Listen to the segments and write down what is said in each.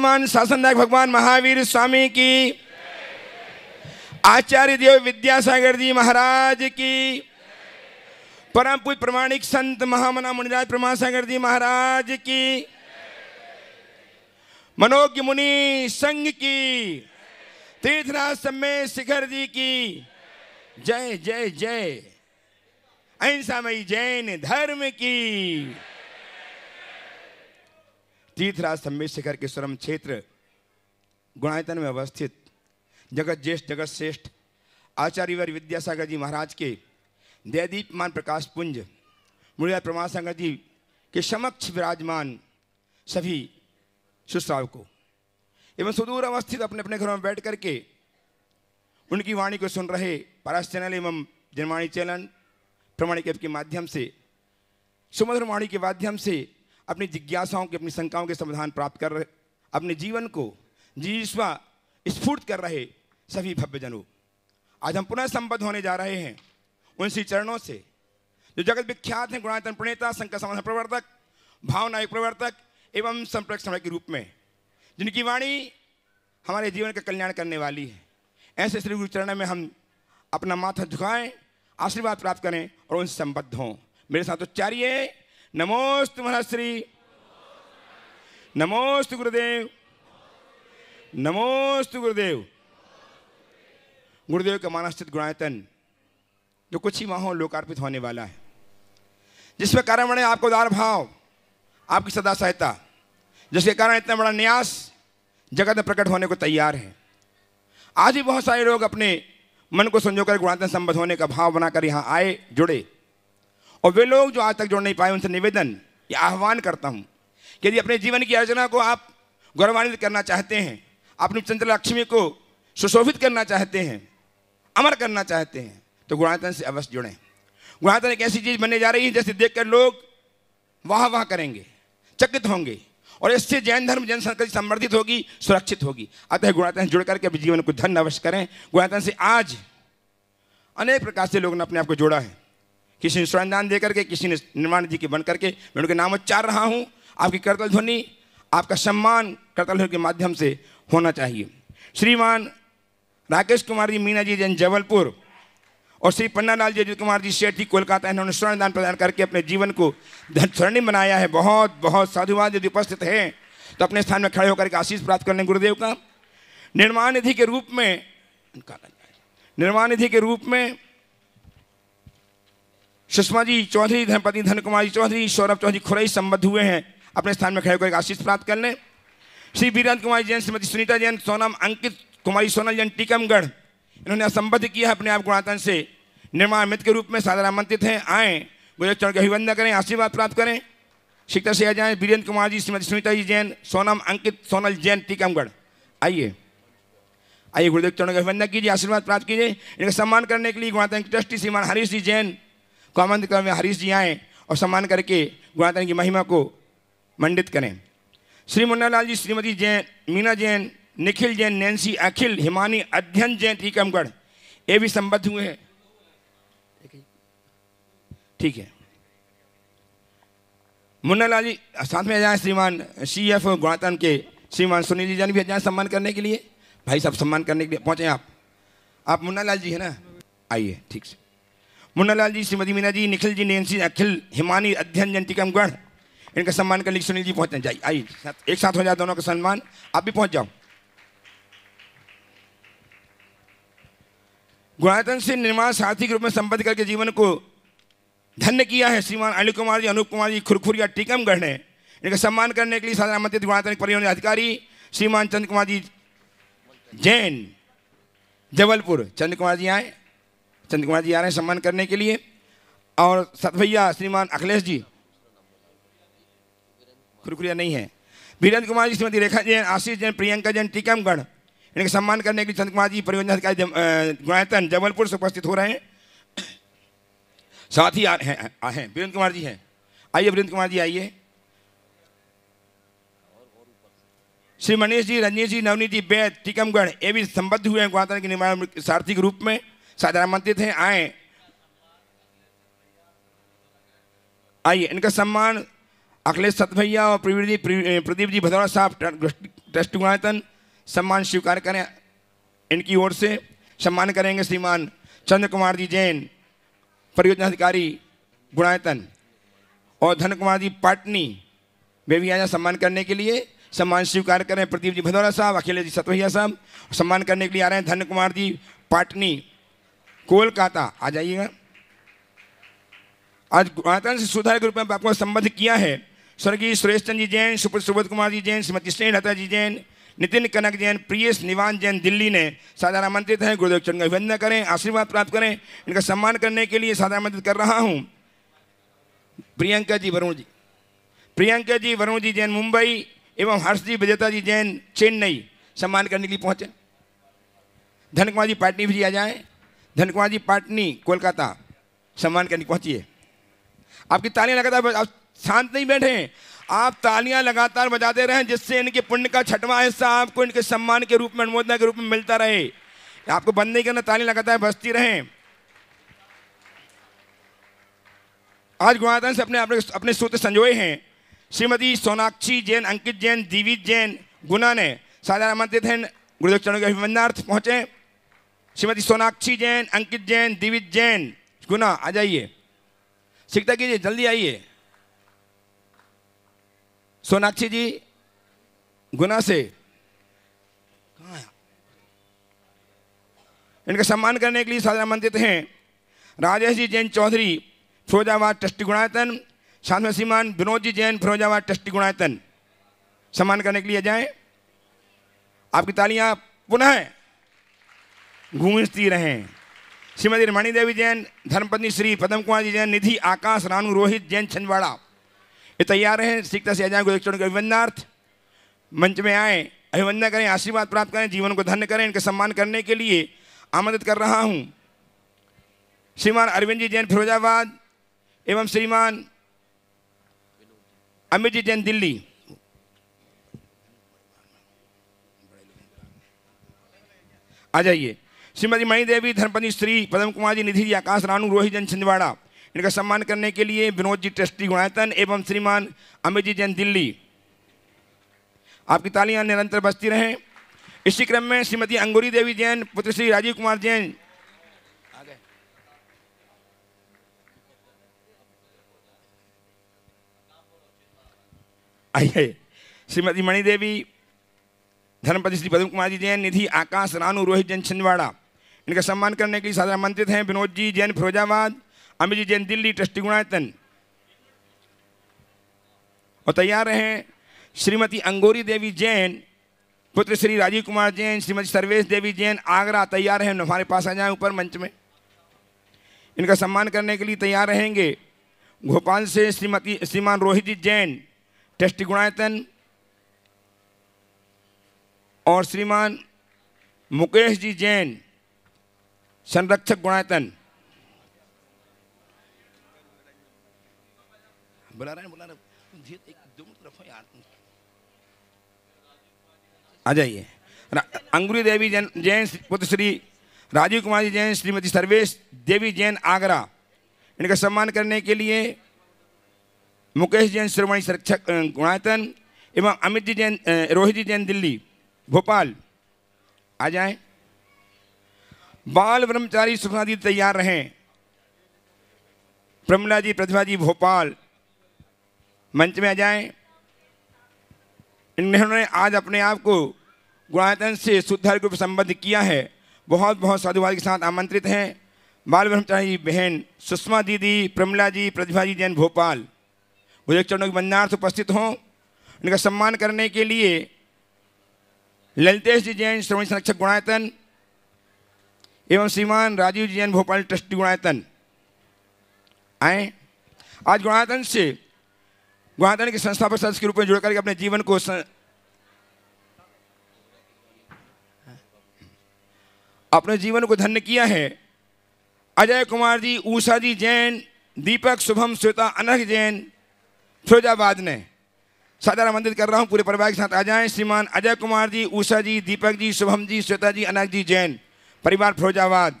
विराजमान शासन नायक भगवान महावीर स्वामी की आचार्य देव विद्यासागर जी महाराज की परम पूज प्रमाणिक संत महामना मुनिराज सागर जी महाराज की मनोज्ञ मुनि संघ की तीर्थराज समय शिखर जी की जय जय जय अहिंसा मई जैन धर्म की तीर्थराज शिखर के स्वरम क्षेत्र गुणायतन में अवस्थित जगत ज्येष्ठ जगत श्रेष्ठ आचार्यवर विद्यासागर जी महाराज के दयादीपमान प्रकाश पुंज मुड़िया प्रमासागर जी के समक्ष विराजमान सभी सुश्राव को एवं सुदूर अवस्थित अपने अपने घरों में बैठ करके उनकी वाणी को सुन रहे पारा चैनल एवं जनवाणी चैनल प्रमाणिक ऐप के माध्यम से सुमधुर वाणी के माध्यम से अपनी जिज्ञासाओं के अपनी शंकाओं के समाधान प्राप्त कर रहे अपने जीवन को जीवा स्फूर्त कर रहे सभी भव्यजनों आज हम पुनः संबद्ध होने जा रहे हैं उनसी चरणों से जो जगत विख्यात हैं गुणातन प्रणेता संकट समाधान प्रवर्तक भावनायक प्रवर्तक एवं संप्रक समय के रूप में जिनकी वाणी हमारे जीवन का कल्याण करने वाली है ऐसे श्री गुरु चरण में हम अपना माथा झुकाएं आशीर्वाद प्राप्त करें और उनसे संबद्ध हों मेरे साथ उच्चारिए तो नमोस्त महश्री नमोस्त गुरुदेव नमोस्त गुरुदेव गुरुदेव का मानस्थित गुणायतन जो कुछ ही माहौल लोकार्पित होने वाला है जिसके कारण बने आपको उदार भाव आपकी सदा सहायता जिसके कारण इतना बड़ा न्यास जगत में प्रकट होने को तैयार है आज ही बहुत सारे लोग अपने मन को संजोकर गुणातन संबद्ध होने का भाव बनाकर यहाँ आए जुड़े और वे लोग जो आज तक जुड़ नहीं पाए उनसे निवेदन या आह्वान करता हूँ यदि अपने जीवन की अर्चना को आप गौरवान्वित करना चाहते हैं अपनी चंद्र लक्ष्मी को सुशोभित करना चाहते हैं अमर करना चाहते हैं तो गुणातन से अवश्य जुड़ें गुणातन एक ऐसी चीज़ बनने जा रही है जैसे देखकर लोग वाह वाह करेंगे चकित होंगे और इससे जैन धर्म जैन संस्कृति संवर्धित होगी सुरक्षित होगी अतः गुणातन से जुड़ करके अपने जीवन को धन अवश्य करें गुणातन से आज अनेक प्रकार से लोगों ने अपने आप को जोड़ा है किसी ने स्वर्ण दे करके किसी ने निर्माण जी के बन करके मैं उनके नाम उच्चार रहा हूँ आपकी करतल ध्वनि आपका सम्मान करतल ध्वनि के माध्यम से होना चाहिए श्रीमान राकेश कुमार जी मीना जी जैन जबलपुर और श्री पन्नालाल जी कुमार जी सेठ जी कोलकाता इन्होंने स्वर्ण दान प्रदान करके अपने जीवन को स्वर्णिम बनाया है बहुत बहुत साधुवाद यदि उपस्थित हैं तो अपने स्थान में खड़े होकर के आशीष प्राप्त करने गुरुदेव का निर्माण निधि के रूप में निर्माण निधि के रूप में सुषमा जी चौधरी धनपति धन कुमारी चौधरी सौरभ चौधरी खुरई संबद्ध हुए हैं अपने स्थान में खड़े होकर आशीष प्राप्त कर लें श्री वीरंद कुमारी जैन श्रीमती सुनीता जैन सोनम अंकित कुमारी सोनल जैन टीकमगढ़ इन्होंने असंबद्ध किया है अपने आप गुणातन से निर्माण मित्र के रूप में साधन आमंत्रित हैं आए गुजर चरण का अभिवंदन करें आशीर्वाद प्राप्त करें शिक्षा से आ जाए वीरेंद्र कुमार जी श्रीमती सुनीता जी जैन सोनम अंकित सोनल जैन टीकमगढ़ आइए आइए गुरुदेव चरण का अभिवंदन कीजिए आशीर्वाद प्राप्त कीजिए इनका सम्मान करने के लिए गुणातन ट्रस्टी श्रीमान हरीश जी जैन कौमंद क्रम में हरीश जी आएँ और सम्मान करके गुणातन की महिमा को मंडित करें श्री मुन्नालाल जी श्रीमती जैन मीना जैन निखिल जैन नैन्सी अखिल हिमानी अध्ययन जैन टीकमगढ़ ये भी संबद्ध हुए हैं ठीक है मुन्ना लाल जी साथ में जाए श्रीमान सी एफ गुणातन के श्रीमान सुनील जी जान भी जाए सम्मान करने के लिए भाई साहब सम्मान करने के लिए पहुँचे आप आप लाल जी है ना आइए ठीक से मुन्नालाल जी श्रीमती मीना जी निखिल जी सिंह अखिल हिमानी अध्ययन जंतिकमगढ़ इनका सम्मान कर करने सुनील जी पहुंचना चाहिए आइए एक साथ हो जाए दोनों का सम्मान आप भी पहुंच जाओ गुणातन से निर्माण साथी के रूप में संबद्ध करके जीवन को धन्य किया है श्रीमान अनिल कुमार जी अनूप कुमार जी खुरखुरिया टीकमगढ़ ने इनका सम्मान करने के लिए साधारण मंत्री गुणातन परिवहन अधिकारी श्रीमान चंद्र कुमार जी जैन जबलपुर चंद्र कुमार जी आए चंद कुमार जी आ रहे हैं सम्मान करने के लिए और सत भैया श्रीमान अखिलेश जी खुरखुरिया नहीं है वीरेंद्र कुमार जी श्रीमती रेखा जैन आशीष जैन प्रियंका जैन टीकमगढ़ इनके सम्मान करने के लिए चंद कुमार जी परियोजना अधिकारी गुणायतन जबलपुर से उपस्थित हो रहे हैं साथ ही आ हैं हैं वीरेंद्र कुमार जी हैं आइए वीरेंद्र कुमार जी आइए श्री मनीष जी रंजीत जी नवनीत जी बैद टीकमगढ़ ये भी संबद्ध हुए हैं गुणातन के निर्माण सारथी के रूप में साधारण मंत्री हैं आए आइए इनका सम्मान अखिलेश सतभैया और प्रवीर प्रदीप जी भदौरा साहब ट्रस्ट गुणायतन सम्मान स्वीकार करें इनकी ओर से सम्मान करेंगे श्रीमान चंद्र कुमार जी जैन परियोजना अधिकारी गुणायतन और धन कुमार जी पाटनी वे भी आया सम्मान करने के लिए सम्मान स्वीकार करें प्रदीप जी भदौरा साहब अखिलेश जी सतभैया साहब सम्मान करने के लिए आ रहे हैं धन कुमार जी पाटनी कोलकाता आ जाइएगा आज गणतंत्र से सुधार के रूप में आपको संबद्ध किया है स्वर्गीय सुरेश चंद्र जी जैन सुप्र सुबोध कुमार जी जैन श्रीमती स्नेह लता जी जैन नितिन कनक जैन प्रियस निवान जैन दिल्ली ने साधारण आमंत्रित हैं गुरुदेव चरण अभिनंदन करें आशीर्वाद प्राप्त करें इनका सम्मान करने के लिए साधारण आमंत्रित कर रहा हूँ प्रियंका जी वरुण जी प्रियंका जी वरुण जी जैन मुंबई एवं हर्ष जी विजेता जी जैन चेन्नई सम्मान करने के लिए पहुँचे धन कुमार जी पाटनी भी आ जाएं धनकुमार जी पाटनी कोलकाता सम्मान करने पहुंचिए आपकी तालियां लगातार आप शांत नहीं बैठे हैं आप तालियां लगातार बजाते रहें जिससे इनके पुण्य का छठवां हिस्सा आपको इनके सम्मान के रूप में अनुमोदना के रूप में मिलता रहे आपको बंद नहीं करना तालियां लगातार बजती रहें आज गुणादान से अपने अपने अपने सूत्र संजोए हैं श्रीमती सोनाक्षी जैन अंकित जैन दीवी जैन गुना ने साधारण आमंत्रित हैं गुरुदेव चरणों के अभिनंदनार्थ पहुंचे श्रीमती सोनाक्षी जैन अंकित जैन दिवित जैन गुना आ जाइए शिकता कीजिए जल्दी आइए सोनाक्षी जी गुना से इनका सम्मान करने के लिए साधन आमंत्रित हैं राजेश जी जैन चौधरी फिरोजाबाद ट्रस्टी गुणायतन शांत श्रीमान विनोद जी जैन फिरोजाबाद ट्रस्टी गुणायतन सम्मान करने के लिए जाएं आपकी तालियां पुनः गूंजती रहें श्रीमती रमणी देवी जैन धर्मपत्नी श्री पदम कुमार जी जैन निधि आकाश रानू रोहित जैन छिंदवाड़ा ये तैयार हैं सीखता से अजय को के मंच में आए अभिवंदना करें आशीर्वाद प्राप्त करें जीवन को धन्य करें इनके सम्मान करने के लिए आमंत्रित कर रहा हूँ श्रीमान अरविंद जी जैन फिरोजाबाद एवं श्रीमान अमित जी जैन दिल्ली आ जाइए श्रीमती मणिदेवी देवी धर्मपति श्री पदम कुमार जी निधि जी आकाश रानू रोहित जन छिंदवाड़ा इनका सम्मान करने के लिए विनोद जी ट्रस्टी गुणायतन एवं श्रीमान अमित जी जैन दिल्ली आपकी तालियां निरंतर बजती रहें इसी क्रम में श्रीमती अंगूरी देवी जैन पुत्र श्री राजीव कुमार जैन आइए श्रीमती मणि देवी धर्मपति श्री पदम कुमार जी जैन निधि आकाश रानू रोहित जैन छिंदवाड़ा इनका सम्मान करने के लिए साधारण आमंत्रित हैं विनोद जी जैन फिरोजाबाद अमित जी जैन दिल्ली ट्रस्टी गुणायतन और तैयार हैं श्रीमती अंगोरी देवी जैन पुत्र श्री राजीव कुमार जैन श्रीमती सर्वेश देवी जैन आगरा तैयार हैं हमारे पास आ जाए ऊपर मंच में इनका सम्मान करने के लिए तैयार रहेंगे भोपाल से श्रीमती श्रीमान रोहित जी जैन ट्रस्टी गुणायतन और श्रीमान मुकेश जी जैन संरक्षक गुणायतन बुला रहे बुला रहे रखो यार आ जाइए अंगुरी देवी जैन जैन पुत्र श्री राजीव कुमार जी जैन श्रीमती सर्वेश देवी जैन आगरा इनका सम्मान करने के लिए मुकेश जैन श्रोमणी संरक्षक गुणायतन एवं अमित जी जैन रोहित जी जैन दिल्ली भोपाल आ जाएं बाल ब्रह्मचारी सुषमा जी तैयार रहें प्रमला जी प्रतिभा जी भोपाल मंच में आ जाएं इन्होंने आज अपने आप को गुणायतन से शुद्धार रूप संबद्ध किया है बहुत बहुत साधुवाद के साथ आमंत्रित हैं बाल ब्रह्मचारी बहन सुषमा दीदी प्रमला जी प्रतिभा जी जैन भोपाल भोजक चरणों के बंदार्थ उपस्थित हों उनका सम्मान करने के लिए ललितेश जी जैन श्रवण संरक्षक गुणायतन एवं श्रीमान राजीव जी जैन भोपाल ट्रस्टी गुणायतन आए आज गुणायतन से गुणायतन के संस्थापक सदस्य के रूप में जुड़ करके अपने जीवन को सं... अपने जीवन को धन्य किया है अजय कुमार जी ऊषा जी जैन दीपक शुभम श्वेता अनख जैन फिरोजाबाद ने सादर आमंत्रित कर रहा हूं पूरे परिवार के साथ आ जाएं श्रीमान अजय कुमार जी ऊषा जी दीपक जी शुभम जी श्वेता जी अनख जी जैन परिवार फिरोजाबाद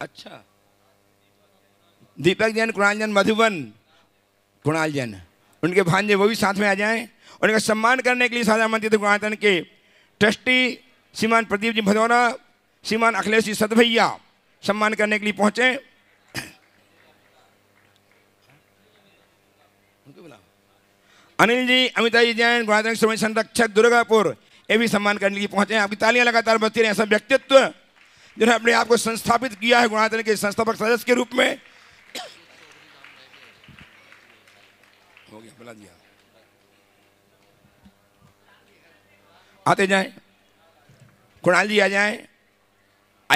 अच्छा दीपक जैन कुणाल जैन मधुबन कुणाल जैन उनके भांजे वो भी साथ में आ जाएं उनका सम्मान करने के लिए साझा मंत्री कुणाल के ट्रस्टी श्रीमान प्रदीप जी भदौरा श्रीमान अखिलेश जी सतभैया सम्मान करने के लिए पहुंचे अनिल जी अमिताजी जी जैन गुणाधन श्रवण संरक्षक दुर्गापुर ये भी सम्मान करने की पहुंचे हैं आपकी तालियां लगातार बचती रहे ऐसा व्यक्तित्व जिन्होंने अपने आप को संस्थापित किया है गुणाधन के संस्थापक सदस्य के रूप में हो गया बुला दिया आते जाए कुणाल जी आ जाए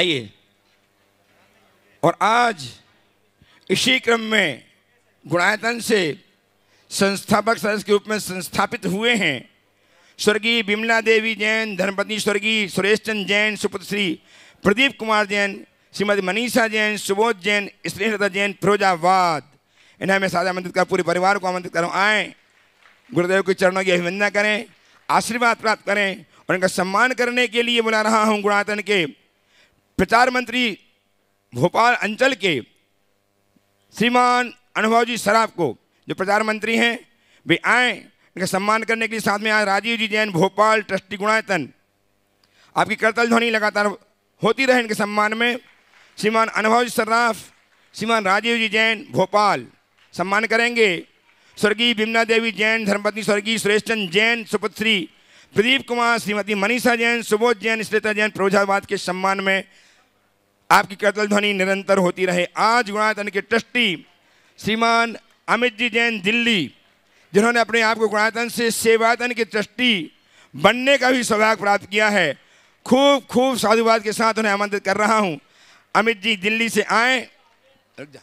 आइए और आज इसी क्रम में गुणायतन से संस्थापक सदस्य के रूप में संस्थापित हुए हैं स्वर्गीय बिमला देवी जैन धर्मपत्नी स्वर्गीय सुरेश चंद जैन सुपुत्र श्री प्रदीप कुमार जैन श्रीमती मनीषा जैन सुबोध जैन स्नेहलता जैन फिरोजाबाद इन्हें मैं साझा आमंत्रित कर पूरे परिवार को आमंत्रित करूँ आए गुरुदेव के चरणों की अभिवंदना करें आशीर्वाद प्राप्त करें और इनका सम्मान करने के लिए बुला रहा हूँ गुणातन के प्रचार मंत्री भोपाल अंचल के श्रीमान अनुभव जी सराफ को जो प्रधानमंत्री हैं वे आए इनका सम्मान करने के लिए साथ में आए राजीव जी जैन भोपाल ट्रस्टी गुणायतन आपकी करतल ध्वनि लगातार होती रहे इनके सम्मान में श्रीमान अनुभव जी सर्राफ श्रीमान राजीव जी जैन भोपाल सम्मान करेंगे स्वर्गीय बिमना देवी जैन धर्मपत्नी स्वर्गीय सुरेश चंद जैन सुपुत्री प्रदीप कुमार श्रीमती मनीषा जैन सुबोध जैन श्रेता जैन फिरोजाबाद के सम्मान में आपकी करतल ध्वनि निरंतर होती रहे आज गुणायतन के ट्रस्टी श्रीमान अमित जी जैन दिल्ली जिन्होंने अपने आप को गुणातन से सेवातन के ट्रस्टी बनने का भी सौभाग्य प्राप्त किया है खूब खूब साधुवाद के साथ उन्हें आमंत्रित कर रहा हूँ अमित जी दिल्ली से आए रुक जा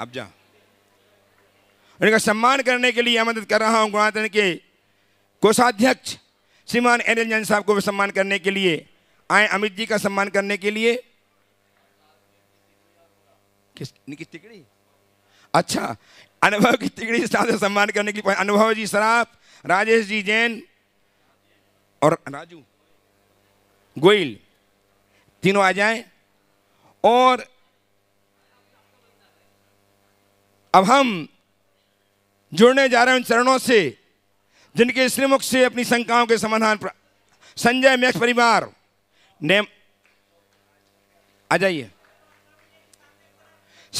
अब जा उनका सम्मान करने के लिए आमंत्रित कर रहा हूँ गुणातन के कोषाध्यक्ष श्रीमान एन एल जैन साहब को भी सम्मान करने के लिए आए अमित जी का सम्मान करने के लिए किस टिकड़ी अच्छा अनुभव की तिगड़ी से सम्मान करने के लिए अनुभव जी सराफ राजेश जी जैन और राजू गोयल तीनों आ जाएं और अब हम जुड़ने जा रहे हैं उन चरणों से जिनके श्रीमुख से अपनी शंकाओं के समाधान संजय मैक्स परिवार नेम आ जाइए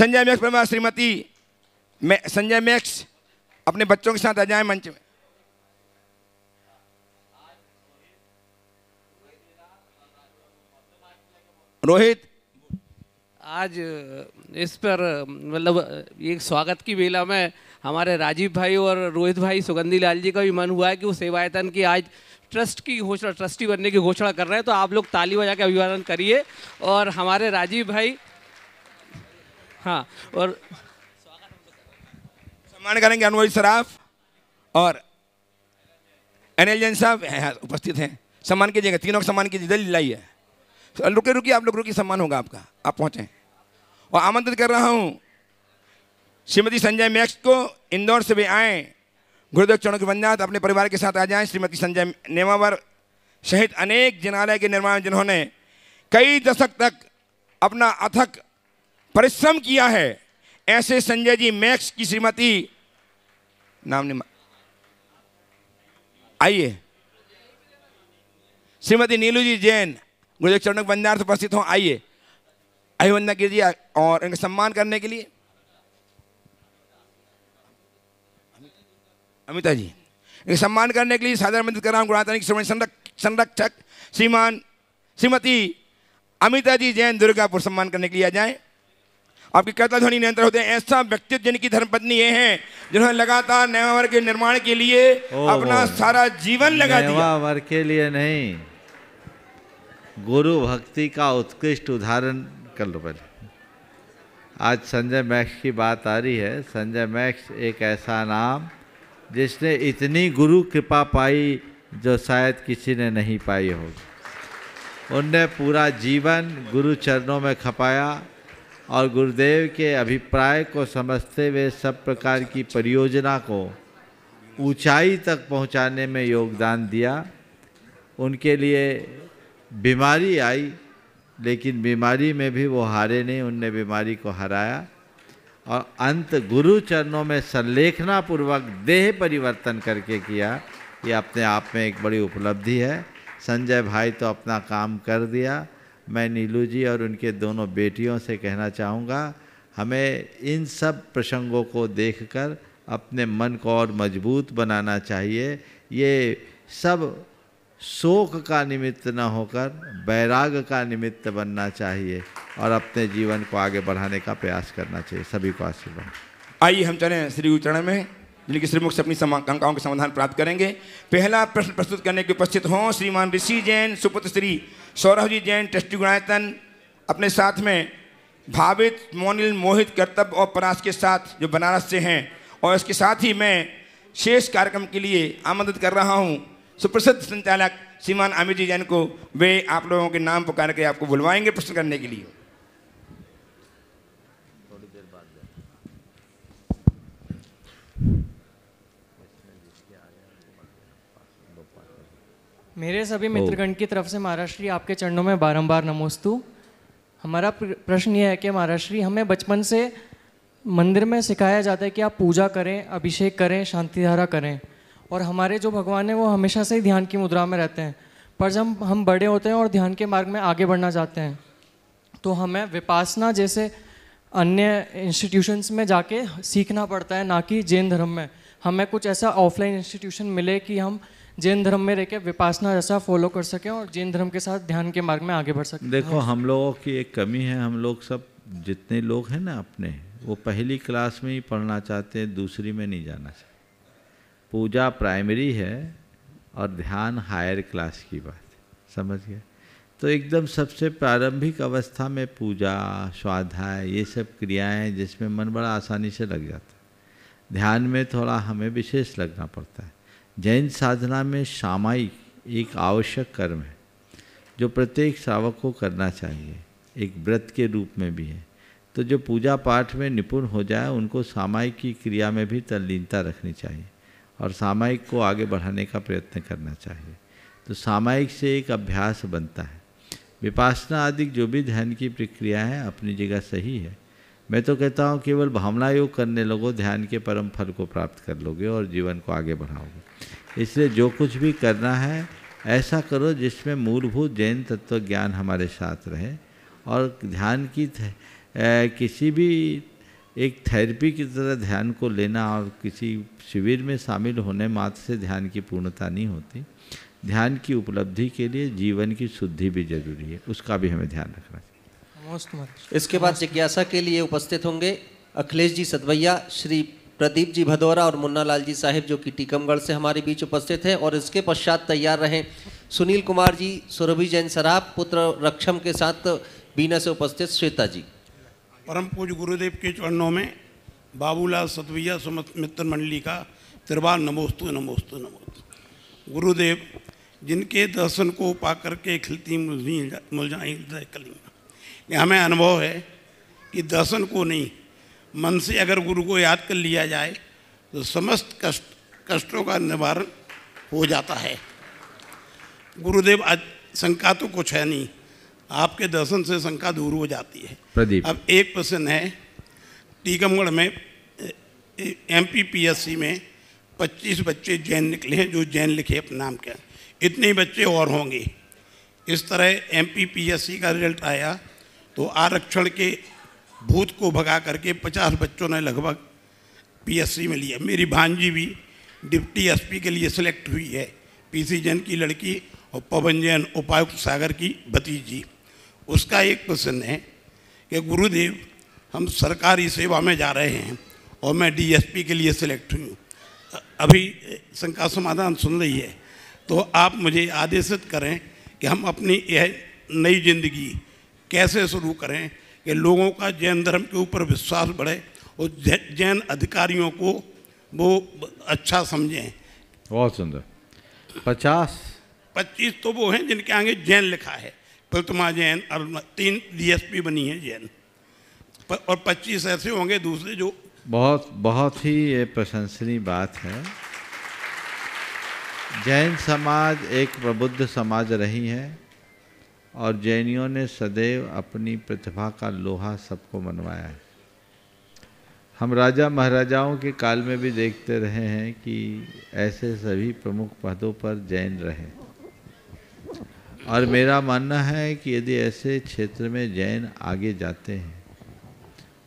संजय मैक्स परिवार श्रीमती मैं संजय मैक्स अपने बच्चों के साथ आ जाए मंच में रोहित आज इस पर मतलब एक स्वागत की बेला में हमारे राजीव भाई और रोहित भाई सुगंधी लाल जी का भी मन हुआ है कि वो सेवायतन की आज ट्रस्ट की घोषणा ट्रस्टी बनने की घोषणा कर रहे हैं तो आप लोग ताली बजा के अभिवादन करिए और हमारे राजीव भाई हाँ और सम्मान करेंगे अनवर सराफ और एनएल जैन साहब उपस्थित हैं सम्मान कीजिएगा तीनों का सम्मान कीजिए जल्दी लाइए रुके रुकिए आप लोग रुकिए सम्मान होगा आपका आप पहुँचे और आमंत्रित कर रहा हूँ श्रीमती संजय मैक्स को इंदौर से भी आए गुरुदेव चरणों की वंदनाथ अपने परिवार के साथ आ जाएं श्रीमती संजय नेमावर सहित अनेक जनालय के निर्माण जिन्होंने कई दशक तक अपना अथक परिश्रम किया है ऐसे संजय जी मैक्स की श्रीमती नाम नहीं आइए श्रीमती नीलू जी जैन गुरुदेव चरण बंजार से उपस्थित हों आइए अभिवंदना कीजिए और इनका सम्मान करने के लिए अमिता जी इनका सम्मान करने के लिए साधारण कर रहा हूं की संरक्षक श्रीमान श्रीमती अमिता जी जैन दुर्गापुर सम्मान करने के लिए आ जाएं आपकी कहता ध्वनि नियंत्रण होते हैं ऐसा व्यक्तित्व जिनकी धर्मपत्नी ये हैं जिन्होंने लगातार नयावर के निर्माण के लिए अपना सारा जीवन लगा दिया के लिए नहीं गुरु भक्ति का उत्कृष्ट उदाहरण कर लो पहले आज संजय मैक्स की बात आ रही है संजय मैक्स एक ऐसा नाम जिसने इतनी गुरु कृपा पाई जो शायद किसी ने नहीं पाई होगी उनने पूरा जीवन गुरु चरणों में खपाया और गुरुदेव के अभिप्राय को समझते हुए सब प्रकार की परियोजना को ऊंचाई तक पहुंचाने में योगदान दिया उनके लिए बीमारी आई लेकिन बीमारी में भी वो हारे नहीं उनने बीमारी को हराया और अंत गुरु चरणों में संलेखना पूर्वक देह परिवर्तन करके किया ये अपने आप में एक बड़ी उपलब्धि है संजय भाई तो अपना काम कर दिया मैं नीलू जी और उनके दोनों बेटियों से कहना चाहूँगा हमें इन सब प्रसंगों को देखकर अपने मन को और मजबूत बनाना चाहिए ये सब शोक का निमित्त न होकर बैराग का निमित्त बनना चाहिए और अपने जीवन को आगे बढ़ाने का प्रयास करना चाहिए सभी को आशीर्वाद आइए हम चले श्री उच्चरण में जिनके श्रीमुख से अपनी शंकाओं के समाधान प्राप्त करेंगे पहला प्रश्न प्रस्तुत करने के उपस्थित हों श्रीमान ऋषि जैन सुपुत्र श्री सौरभ जी जैन ट्रस्टी गुणायतन अपने साथ में भावित मोनिल मोहित कर्तव्य और परास के साथ जो बनारस से हैं और इसके साथ ही मैं शेष कार्यक्रम के लिए आमंत्रित कर रहा हूँ सुप्रसिद्ध संचालक श्रीमान आमिर जी जैन को वे आप लोगों के नाम पुकार के आपको बुलवाएंगे प्रश्न करने के लिए मेरे सभी मित्रगण की तरफ से महाराष्ट्री आपके चरणों में बारंबार नमोस्तु हमारा प्रश्न यह है कि महाराष्ट्री हमें बचपन से मंदिर में सिखाया जाता है कि आप पूजा करें अभिषेक करें शांति धारा करें और हमारे जो भगवान हैं वो हमेशा से ही ध्यान की मुद्रा में रहते हैं पर जब हम बड़े होते हैं और ध्यान के मार्ग में आगे बढ़ना चाहते हैं तो हमें विपासना जैसे अन्य इंस्टीट्यूशंस में जाके सीखना पड़ता है ना कि जैन धर्म में हमें कुछ ऐसा ऑफलाइन इंस्टीट्यूशन मिले कि हम जैन धर्म में रह विपासना जैसा फॉलो कर सकें और जैन धर्म के साथ ध्यान के मार्ग में आगे बढ़ सकें देखो हम लोगों की एक कमी है हम लोग सब जितने लोग हैं ना अपने वो पहली क्लास में ही पढ़ना चाहते हैं दूसरी में नहीं जाना चाहते पूजा प्राइमरी है और ध्यान हायर क्लास की बात समझ गए तो एकदम सबसे प्रारंभिक अवस्था में पूजा स्वाध्याय ये सब क्रियाएं जिसमें मन बड़ा आसानी से लग जाता है ध्यान में थोड़ा हमें विशेष लगना पड़ता है जैन साधना में सामायिक एक आवश्यक कर्म है जो प्रत्येक श्रावक को करना चाहिए एक व्रत के रूप में भी है तो जो पूजा पाठ में निपुण हो जाए उनको सामायिक की क्रिया में भी तल्लीनता रखनी चाहिए और सामायिक को आगे बढ़ाने का प्रयत्न करना चाहिए तो सामायिक से एक अभ्यास बनता है विपासना आदि जो भी ध्यान की प्रक्रिया है अपनी जगह सही है मैं तो कहता हूँ केवल भावना योग करने लोगों ध्यान के परम फल को प्राप्त कर लोगे और जीवन को आगे बढ़ाओगे इसलिए जो कुछ भी करना है ऐसा करो जिसमें मूलभूत जैन तत्व ज्ञान हमारे साथ रहे और ध्यान की थे, ए, किसी भी एक थेरेपी की तरह ध्यान को लेना और किसी शिविर में शामिल होने मात्र से ध्यान की पूर्णता नहीं होती ध्यान की उपलब्धि के लिए जीवन की शुद्धि भी जरूरी है उसका भी हमें ध्यान रखना चाहिए इसके बाद जिज्ञासा के लिए उपस्थित होंगे अखिलेश जी सदवैया श्री प्रदीप जी भदौरा और मुन्ना लाल जी साहेब जो कि टीकमगढ़ से हमारे बीच उपस्थित हैं और इसके पश्चात तैयार रहें सुनील कुमार जी सुरभि जैन सराफ पुत्र रक्षम के साथ बीना से उपस्थित श्वेता जी परम पूज गुरुदेव के चरणों में बाबूलाल सतविया मित्र मंडली का त्रिवार नमोस्तु नमोस्तु नमोस्तु गुरुदेव जिनके दर्शन को पा करके खिलती मुलझाई कलिंग हमें अनुभव है कि दर्शन को नहीं मन से अगर गुरु को याद कर लिया जाए तो समस्त कष्ट कष्टों का निवारण हो जाता है गुरुदेव आज शंका तो कुछ है नहीं आपके दर्शन से शंका दूर हो जाती है प्रदीप अब एक प्रश्न है टीकमगढ़ में एम पी में 25 बच्चे जैन निकले हैं जो जैन लिखे अपने नाम के इतने बच्चे और होंगे इस तरह एम का रिजल्ट आया तो आरक्षण के भूत को भगा करके पचास बच्चों ने लगभग पीएससी में लिया मेरी भांजी भी डिप्टी एसपी के लिए सिलेक्ट हुई है पीसी जैन की लड़की और पवन जैन उपायुक्त सागर की भतीजी उसका एक प्रश्न है कि गुरुदेव हम सरकारी सेवा में जा रहे हैं और मैं डीएसपी के लिए सिलेक्ट हुई हूँ अभी शंका समाधान सुन रही है तो आप मुझे आदेशित करें कि हम अपनी यह नई जिंदगी कैसे शुरू करें कि लोगों का जैन धर्म के ऊपर विश्वास बढ़े और जैन अधिकारियों को वो अच्छा समझें बहुत सुंदर पचास पच्चीस तो वो हैं जिनके आगे जैन लिखा है प्रतिमा जैन और तीन डीएसपी बनी है जैन प, और पच्चीस ऐसे होंगे दूसरे जो बहुत बहुत ही ये प्रशंसनीय बात है जैन समाज एक प्रबुद्ध समाज रही है और जैनियों ने सदैव अपनी प्रतिभा का लोहा सबको मनवाया है हम राजा महाराजाओं के काल में भी देखते रहे हैं कि ऐसे सभी प्रमुख पदों पर जैन रहे और मेरा मानना है कि यदि ऐसे क्षेत्र में जैन आगे जाते हैं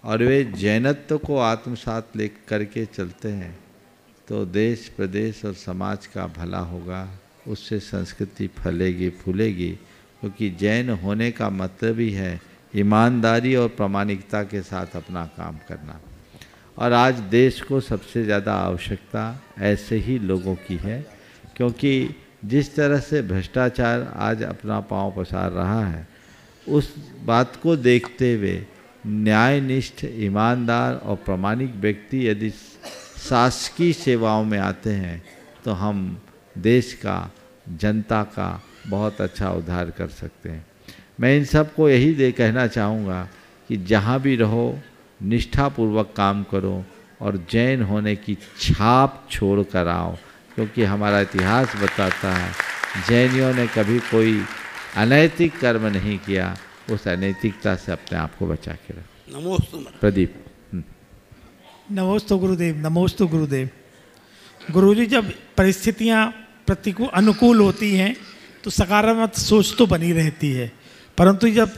और वे जैनत्व को आत्मसात ले करके चलते हैं तो देश प्रदेश और समाज का भला होगा उससे संस्कृति फलेगी फूलेगी क्योंकि तो जैन होने का मतलब ही है ईमानदारी और प्रामाणिकता के साथ अपना काम करना और आज देश को सबसे ज़्यादा आवश्यकता ऐसे ही लोगों की है क्योंकि जिस तरह से भ्रष्टाचार आज अपना पांव पसार रहा है उस बात को देखते हुए न्यायनिष्ठ ईमानदार और प्रामाणिक व्यक्ति यदि शासकीय सेवाओं में आते हैं तो हम देश का जनता का बहुत अच्छा उद्धार कर सकते हैं मैं इन सब को यही दे कहना चाहूँगा कि जहाँ भी रहो निष्ठापूर्वक काम करो और जैन होने की छाप छोड़ कर आओ क्योंकि हमारा इतिहास बताता है जैनियों ने कभी कोई अनैतिक कर्म नहीं किया उस अनैतिकता से अपने आप को बचा के रख नमोस्तु प्रदीप हम्म। नमोस्तु गुरुदेव नमोस्तु गुरुदेव गुरुजी जब परिस्थितियाँ प्रतिकूल अनुकूल होती हैं तो सकारात्मक सोच तो बनी रहती है परंतु जब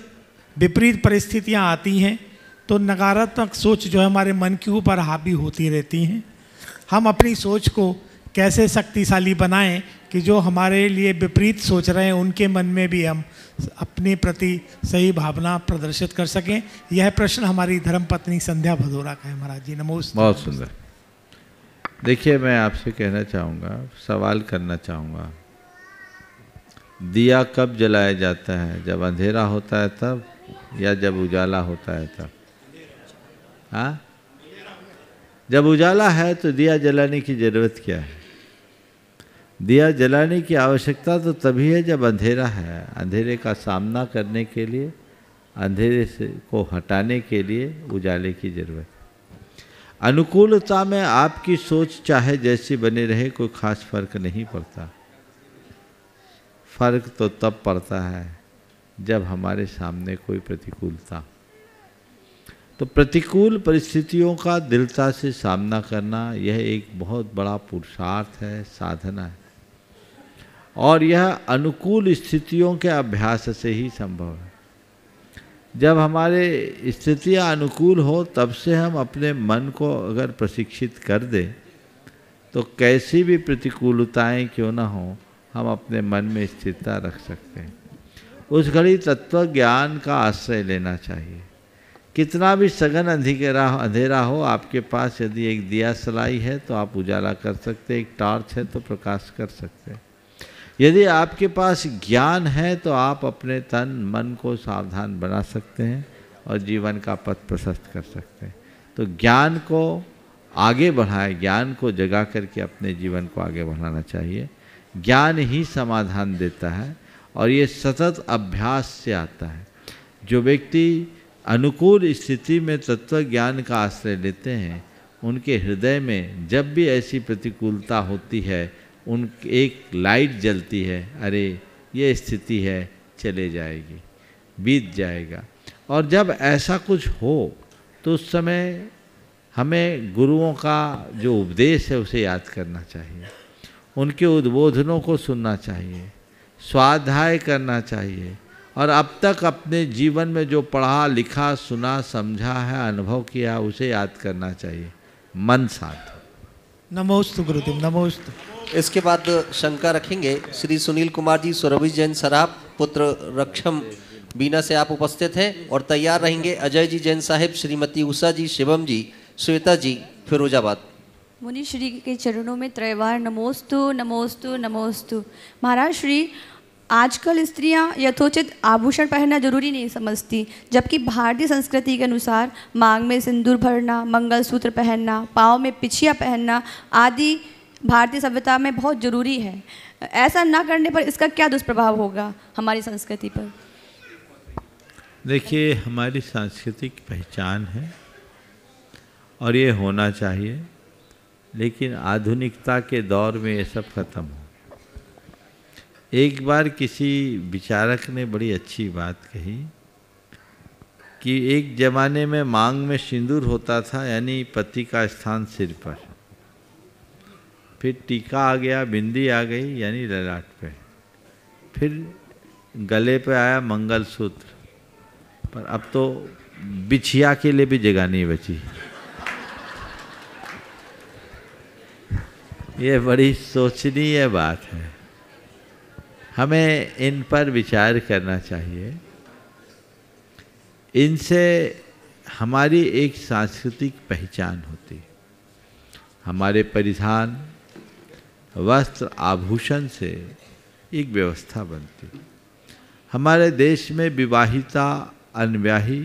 विपरीत परिस्थितियाँ आती हैं तो नकारात्मक सोच जो है हमारे मन के ऊपर हावी होती रहती हैं हम अपनी सोच को कैसे शक्तिशाली बनाएं कि जो हमारे लिए विपरीत सोच रहे हैं उनके मन में भी हम अपने प्रति सही भावना प्रदर्शित कर सकें यह प्रश्न हमारी धर्मपत्नी संध्या भदौरा का है महाराज जी नमो बहुत सुंदर देखिए मैं आपसे कहना चाहूँगा सवाल करना चाहूँगा दिया कब जलाया जाता है जब अंधेरा होता है तब या जब उजाला होता है तब हाँ जब उजाला है तो दिया जलाने की ज़रूरत क्या है दिया जलाने की आवश्यकता तो तभी है जब अंधेरा है अंधेरे का सामना करने के लिए अंधेरे से को हटाने के लिए उजाले की ज़रूरत अनुकूलता में आपकी सोच चाहे जैसी बनी रहे कोई खास फर्क नहीं पड़ता फर्क तो तब पड़ता है जब हमारे सामने कोई प्रतिकूलता तो प्रतिकूल परिस्थितियों का दिलता से सामना करना यह एक बहुत बड़ा पुरुषार्थ है साधना है और यह अनुकूल स्थितियों के अभ्यास से ही संभव है जब हमारे स्थितियाँ अनुकूल हो तब से हम अपने मन को अगर प्रशिक्षित कर दें तो कैसी भी प्रतिकूलताएं क्यों ना हों हम अपने मन में स्थिरता रख सकते हैं उस घड़ी तत्व ज्ञान का आश्रय लेना चाहिए कितना भी सघन अंधेरा अंधेरा हो आपके पास यदि एक दिया सलाई है तो आप उजाला कर सकते एक टॉर्च है तो प्रकाश कर सकते यदि आपके पास ज्ञान है तो आप अपने तन मन को सावधान बना सकते हैं और जीवन का पथ प्रशस्त कर सकते हैं तो ज्ञान को आगे बढ़ाएं ज्ञान को जगा करके अपने जीवन को आगे बढ़ाना चाहिए ज्ञान ही समाधान देता है और ये सतत अभ्यास से आता है जो व्यक्ति अनुकूल स्थिति में तत्व ज्ञान का आश्रय लेते हैं उनके हृदय में जब भी ऐसी प्रतिकूलता होती है उन एक लाइट जलती है अरे ये स्थिति है चले जाएगी बीत जाएगा और जब ऐसा कुछ हो तो उस समय हमें गुरुओं का जो उपदेश है उसे याद करना चाहिए उनके उद्बोधनों को सुनना चाहिए स्वाध्याय करना चाहिए और अब तक अपने जीवन में जो पढ़ा लिखा सुना समझा है अनुभव किया उसे याद करना चाहिए मन साथ नमोस्तु गुरुदेव नमोस्तु इसके बाद शंका रखेंगे श्री सुनील कुमार जी सुरभि जैन सराफ पुत्र रक्षम बीना से आप उपस्थित हैं और तैयार रहेंगे अजय जी जैन साहिब श्रीमती उषा जी शिवम जी श्वेता जी फिरोजाबाद मुनि श्री के चरणों में त्रैवार नमोस्तु नमोस्तु नमोस्तु महाराज श्री आजकल स्त्रियां यथोचित आभूषण पहनना जरूरी नहीं समझती जबकि भारतीय संस्कृति के अनुसार मांग में सिंदूर भरना मंगलसूत्र पहनना पाँव में पिछिया पहनना आदि भारतीय सभ्यता में बहुत ज़रूरी है ऐसा ना करने पर इसका क्या दुष्प्रभाव होगा हमारी संस्कृति पर देखिए हमारी सांस्कृतिक पहचान है और ये होना चाहिए लेकिन आधुनिकता के दौर में ये सब खत्म हो एक बार किसी विचारक ने बड़ी अच्छी बात कही कि एक जमाने में मांग में सिंदूर होता था यानी पति का स्थान सिर पर फिर टीका आ गया बिंदी आ गई यानी ललाट पे फिर गले पे आया मंगलसूत्र पर अब तो बिछिया के लिए भी जगह नहीं बची ये बड़ी सोचनीय बात है हमें इन पर विचार करना चाहिए इनसे हमारी एक सांस्कृतिक पहचान होती हमारे परिधान वस्त्र आभूषण से एक व्यवस्था बनती हमारे देश में विवाहिता अनव्याही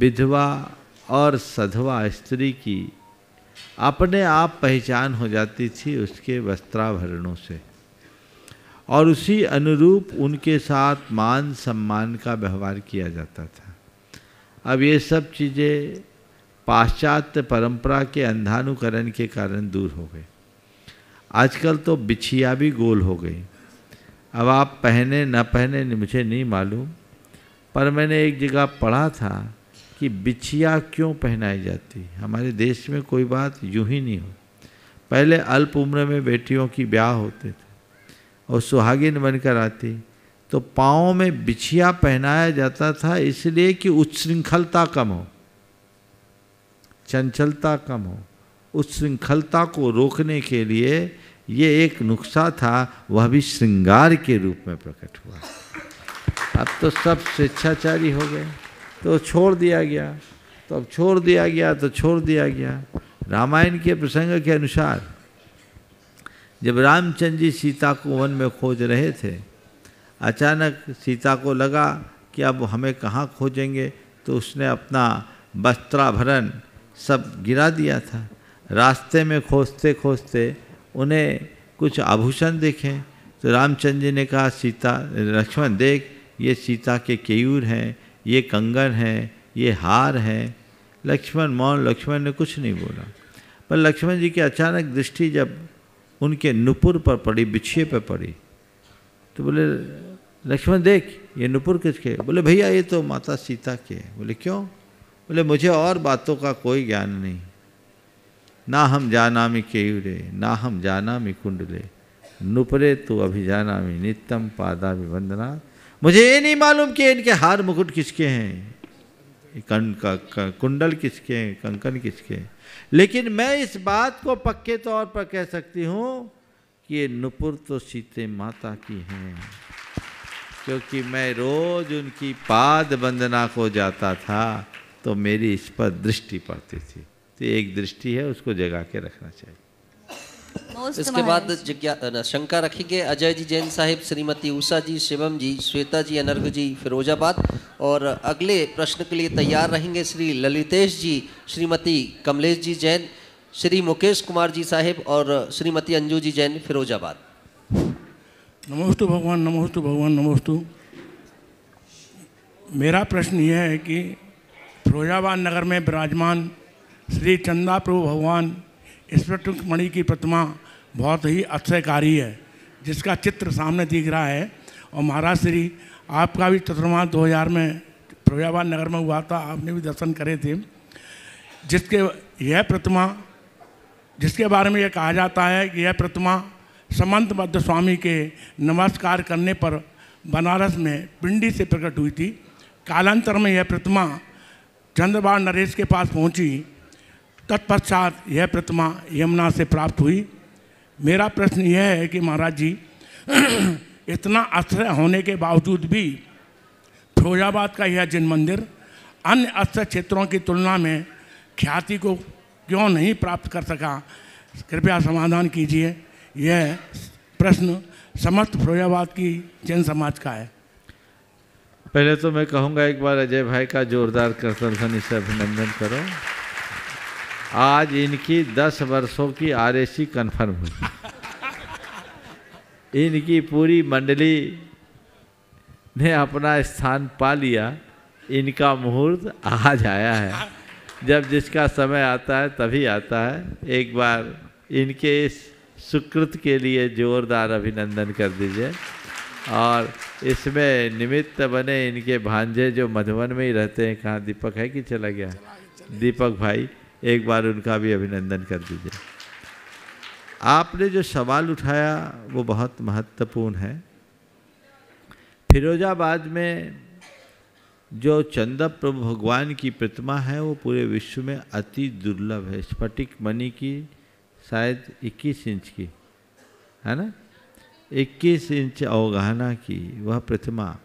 विधवा और सधवा स्त्री की अपने आप पहचान हो जाती थी उसके वस्त्राभरणों से और उसी अनुरूप उनके साथ मान सम्मान का व्यवहार किया जाता था अब ये सब चीज़ें पाश्चात्य परंपरा के अंधानुकरण के कारण दूर हो गए आजकल तो बिछिया भी गोल हो गई अब आप पहने न पहने मुझे नहीं मालूम पर मैंने एक जगह पढ़ा था कि बिछिया क्यों पहनाई जाती हमारे देश में कोई बात यूं ही नहीं हो पहले अल्प उम्र में बेटियों की ब्याह होते थे और सुहागिन बनकर आती तो पाँव में बिछिया पहनाया जाता था इसलिए कि उच्छृंखलता कम हो चंचलता कम हो उच्छृंखलता को रोकने के लिए ये एक नुस्खा था वह भी श्रृंगार के रूप में प्रकट हुआ अब तो सब स्वेच्छाचारी हो गए तो छोड़ दिया गया तो अब छोड़ दिया गया तो छोड़ दिया गया रामायण के प्रसंग के अनुसार जब रामचंद्र जी सीता को वन में खोज रहे थे अचानक सीता को लगा कि अब हमें कहाँ खोजेंगे तो उसने अपना वस्त्राभरण सब गिरा दिया था रास्ते में खोजते खोजते उन्हें कुछ आभूषण देखें तो रामचंद्र जी ने कहा सीता लक्ष्मण देख ये सीता के केयूर हैं ये कंगन है ये हार है लक्ष्मण मौन लक्ष्मण ने कुछ नहीं बोला पर लक्ष्मण जी की अचानक दृष्टि जब उनके नुपुर पर पड़ी बिछिए पर पड़ी तो बोले लक्ष्मण देख ये नुपुर किसके बोले भैया ये तो माता सीता के बोले क्यों बोले मुझे और बातों का कोई ज्ञान नहीं ना हम जाना मी केयूरे ना हम जाना मी कुंडले नुपरे तो अभिजाना मी नित्यम पादा भी वंदना मुझे ये नहीं मालूम कि इनके हार मुकुट किसके हैं कं का कुंडल किसके हैं कंकन किसके हैं लेकिन मैं इस बात को पक्के तौर पर कह सकती हूँ कि ये नुपुर तो सीते माता की हैं क्योंकि मैं रोज उनकी पाद वंदना को जाता था तो मेरी इस पर दृष्टि पड़ती थी तो एक दृष्टि है उसको जगा के रखना चाहिए इसके बाद शंका रखी के अजय जी जैन साहिब श्रीमती उषा जी शिवम जी श्वेता जी अनर्घ जी फिरोजाबाद और अगले प्रश्न के लिए तैयार रहेंगे श्री ललितेश जी श्रीमती कमलेश जी जैन श्री मुकेश कुमार जी साहिब और श्रीमती अंजू जी जैन फिरोजाबाद नमोस्तु भगवान नमोस्तु भगवान नमोस्तु मेरा प्रश्न यह है कि फिरोजाबाद नगर में विराजमान श्री चंदा प्रभु भगवान इंस्पेक्टर मणि की प्रतिमा बहुत ही अक्षयकारी है जिसका चित्र सामने दिख रहा है और महाराज श्री आपका भी दो 2000 में फिरोजाबाद नगर में हुआ था आपने भी दर्शन करे थे जिसके यह प्रतिमा जिसके बारे में यह कहा जाता है कि यह प्रतिमा समंत बद्ध स्वामी के नमस्कार करने पर बनारस में पिंडी से प्रकट हुई थी कालांतर में यह प्रतिमा चंद्रबा नरेश के पास पहुंची तत्पश्चात यह प्रतिमा यमुना से प्राप्त हुई मेरा प्रश्न यह है कि महाराज जी इतना आश्रय होने के बावजूद भी फिरोजाबाद का यह जैन मंदिर अन्य अस्त्र क्षेत्रों की तुलना में ख्याति को क्यों नहीं प्राप्त कर सका कृपया समाधान कीजिए यह प्रश्न समस्त फिरोजाबाद की जैन समाज का है पहले तो मैं कहूँगा एक बार अजय भाई का जोरदार कर्तन से अभिनंदन करो आज इनकी दस वर्षों की आरएसी कन्फर्म हुई इनकी पूरी मंडली ने अपना स्थान पा लिया इनका मुहूर्त आज आया है जब जिसका समय आता है तभी आता है एक बार इनके इस सुकृत के लिए ज़ोरदार अभिनंदन कर दीजिए और इसमें निमित्त बने इनके भांजे जो मधुबन में ही रहते हैं कहाँ दीपक है कि चला गया दीपक भाई एक बार उनका भी अभिनंदन कर दीजिए आपने जो सवाल उठाया वो बहुत महत्वपूर्ण है फिरोजाबाद में जो चंदा प्रभु भगवान की प्रतिमा है वो पूरे विश्व में अति दुर्लभ है स्फटिक मणि की शायद 21 इंच की है ना 21 इंच अवगहना की वह प्रतिमा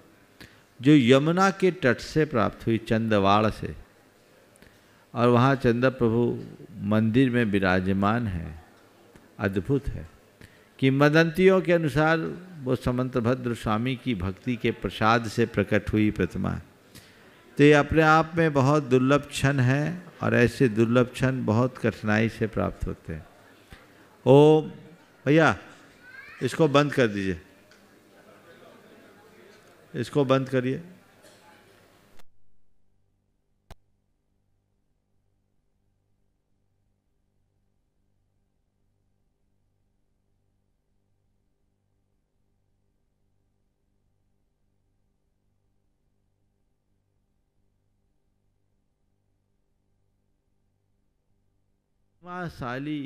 जो यमुना के तट से प्राप्त हुई चंदवाड़ से और वहाँ चंद्र प्रभु मंदिर में विराजमान है अद्भुत है कि मदंतियों के अनुसार वो समंतभद्र स्वामी की भक्ति के प्रसाद से प्रकट हुई प्रतिमा तो ये अपने आप में बहुत दुर्लभ क्षण है और ऐसे दुर्लभ क्षण बहुत कठिनाई से प्राप्त होते हैं ओ भैया इसको बंद कर दीजिए इसको बंद करिए प्रतिभाशाली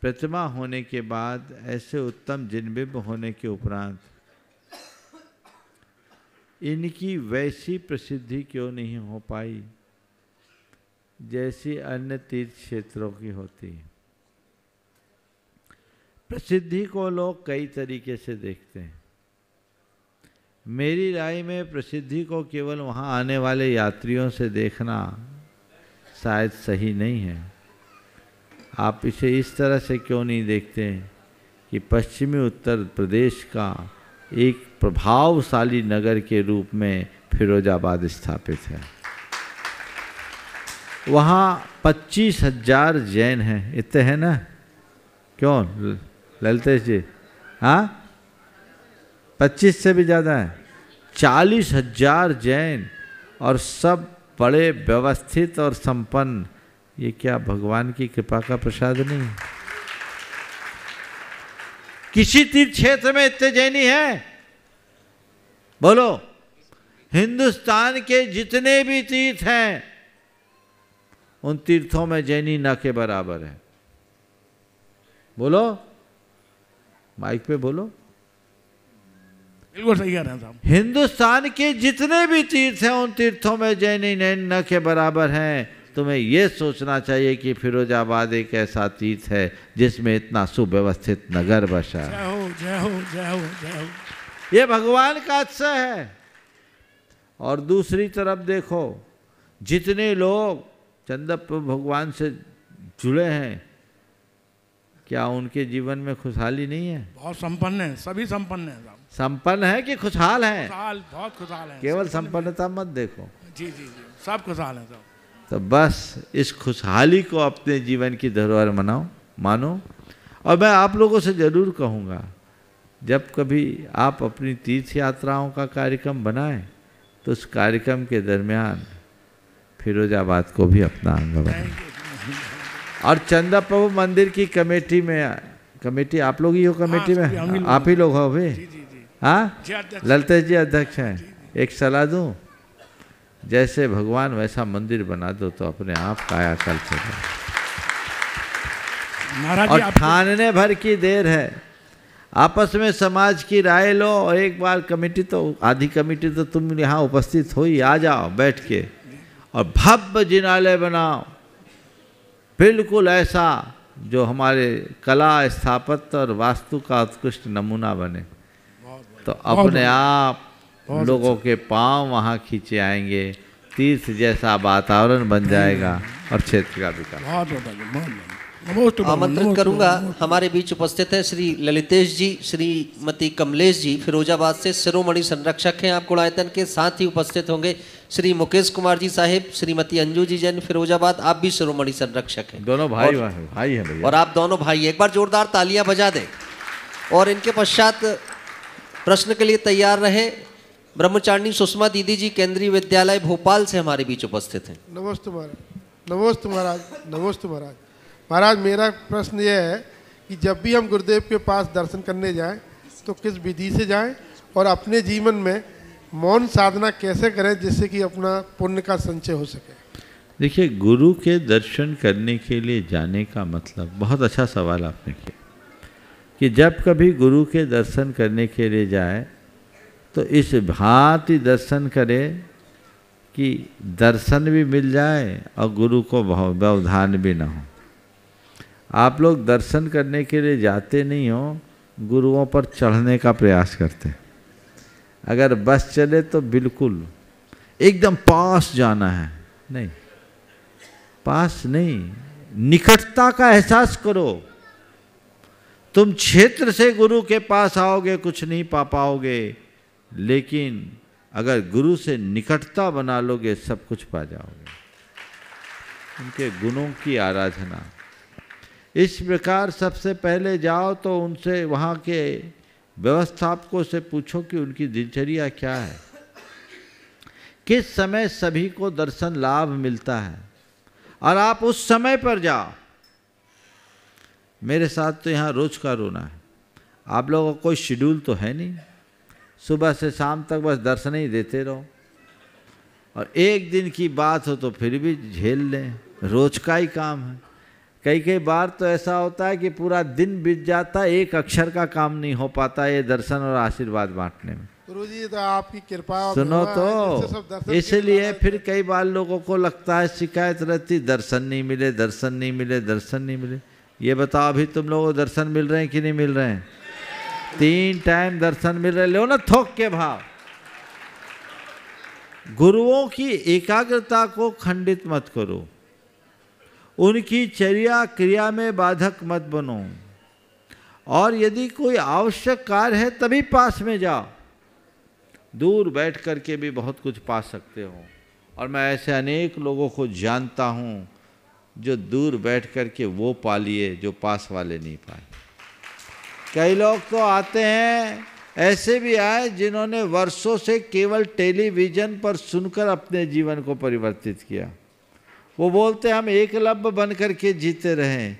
प्रतिमा होने के बाद ऐसे उत्तम जिनबिंब होने के उपरांत इनकी वैसी प्रसिद्धि क्यों नहीं हो पाई जैसी अन्य तीर्थ क्षेत्रों की होती है प्रसिद्धि को लोग कई तरीके से देखते हैं मेरी राय में प्रसिद्धि को केवल वहाँ आने वाले यात्रियों से देखना शायद सही नहीं है आप इसे इस तरह से क्यों नहीं देखते कि पश्चिमी उत्तर प्रदेश का एक प्रभावशाली नगर के रूप में फिरोजाबाद स्थापित है वहाँ पच्चीस हजार जैन हैं इतने हैं ना क्यों ललितेश जी हाँ पच्चीस से भी ज़्यादा है चालीस हजार जैन और सब बड़े व्यवस्थित और संपन्न ये क्या भगवान की कृपा का प्रसाद नहीं किसी तीर्थ क्षेत्र में इतने जैनी है बोलो हिंदुस्तान के जितने भी तीर्थ हैं उन तीर्थों में जैनी ना के बराबर है बोलो माइक पे बोलो बिल्कुल सही कह रहे हैं साहब हिंदुस्तान के जितने भी तीर्थ हैं उन तीर्थों में जैनी नैन न के बराबर हैं तुम्हें यह सोचना चाहिए कि फिरोजाबाद एक ऐसा तीर्थ है जिसमें इतना सुव्यवस्थित नगर बसा जय हो जय हो जय हो जय हो ये भगवान का अच्छा है और दूसरी तरफ देखो जितने लोग चंदप भगवान से जुड़े हैं क्या उनके जीवन में खुशहाली नहीं है बहुत संपन्न है सभी संपन्न है साहब संपन्न है कि खुशहाल है खुशहाल बहुत खुशहाल है केवल संपन्नता मत देखो जी जी जी सब खुशहाल है सब तो बस इस खुशहाली को अपने जीवन की धरोहर मनाओ मानो और मैं आप लोगों से ज़रूर कहूँगा जब कभी आप अपनी तीर्थ यात्राओं का कार्यक्रम बनाएं तो उस कार्यक्रम के दरमियान फिरोजाबाद को भी अपना अंग बनाए और चंदा प्रभु मंदिर की कमेटी में कमेटी आप लोग ही हो कमेटी हाँ, में आप ही लोग हो भाई हाँ ललते जी अध्यक्ष हैं एक सलाह दूँ जैसे भगवान वैसा मंदिर बना दो तो अपने आप काया कल जाए और ठानने भर की देर है आपस में समाज की राय लो और एक बार कमेटी तो आधी कमेटी तो तुम यहाँ उपस्थित हो ही आ जाओ बैठ के और भव्य जिनालय बनाओ बिल्कुल ऐसा जो हमारे कला स्थापत्य और वास्तु का उत्कृष्ट नमूना बने तो अपने आप अच्छा। लोगों के पांव वहाँ खींचे आएंगे तीर्थ जैसा वातावरण बन जाएगा और क्षेत्र का विकास आमंत्रित करूंगा हमारे बीच उपस्थित है श्री ललितेश जी श्रीमती कमलेश जी फिरोजाबाद से शिरोमणि संरक्षक हैं आप गुणायतन के साथ ही उपस्थित होंगे श्री मुकेश कुमार जी साहेब श्रीमती अंजू जी जैन फिरोजाबाद आप भी शिरोमणि संरक्षक हैं दोनों भाई भाई है और आप दोनों भाई एक बार जोरदार तालियां बजा दें और इनके पश्चात प्रश्न के लिए तैयार रहे ब्रह्मचारिणी सुषमा दीदी जी केंद्रीय विद्यालय भोपाल से हमारे बीच उपस्थित हैं नमस्ते महाराज नमस्ते महाराज नमस्ते महाराज महाराज मेरा प्रश्न यह है कि जब भी हम गुरुदेव के पास दर्शन करने जाएं तो किस विधि से जाएं और अपने जीवन में मौन साधना कैसे करें जिससे कि अपना पुण्य का संचय हो सके देखिए गुरु के दर्शन करने के लिए जाने का मतलब बहुत अच्छा सवाल आपने किया कि जब कभी गुरु के दर्शन करने के लिए जाए तो इस भांति दर्शन करे कि दर्शन भी मिल जाए और गुरु को व्यवधान भी ना हो आप लोग दर्शन करने के लिए जाते नहीं हो गुरुओं पर चढ़ने का प्रयास करते अगर बस चले तो बिल्कुल एकदम पास जाना है नहीं पास नहीं निकटता का एहसास करो तुम क्षेत्र से गुरु के पास आओगे कुछ नहीं पा पाओगे लेकिन अगर गुरु से निकटता बना लोगे सब कुछ पा जाओगे उनके गुणों की आराधना इस प्रकार सबसे पहले जाओ तो उनसे वहाँ के व्यवस्थापकों से पूछो कि उनकी दिनचर्या क्या है किस समय सभी को दर्शन लाभ मिलता है और आप उस समय पर जाओ मेरे साथ तो यहाँ रोज का रोना है आप लोगों का कोई शेड्यूल तो है नहीं सुबह से शाम तक बस दर्शन ही देते रहो और एक दिन की बात हो तो फिर भी झेल लें रोज का ही काम है कई कई बार तो ऐसा होता है कि पूरा दिन बीत जाता एक अक्षर का काम नहीं हो पाता ये दर्शन और आशीर्वाद बांटने में गुरु जी तो आपकी कृपा सुनो तो इसलिए फिर कई बार लोगों को लगता है शिकायत रहती दर्शन नहीं मिले दर्शन नहीं मिले दर्शन नहीं मिले ये बताओ अभी तुम लोगों को दर्शन मिल रहे हैं कि नहीं मिल रहे हैं तीन टाइम दर्शन मिल रहे लो ना थोक के भाव गुरुओं की एकाग्रता को खंडित मत करो उनकी चर्या क्रिया में बाधक मत बनो और यदि कोई आवश्यक कार्य है तभी पास में जाओ दूर बैठ करके भी बहुत कुछ पा सकते हो और मैं ऐसे अनेक लोगों को जानता हूँ जो दूर बैठ कर के वो पा लिए जो पास वाले नहीं पाए कई लोग तो आते हैं ऐसे भी आए जिन्होंने वर्षों से केवल टेलीविज़न पर सुनकर अपने जीवन को परिवर्तित किया वो बोलते हम एकलव्य बन कर के जीते रहें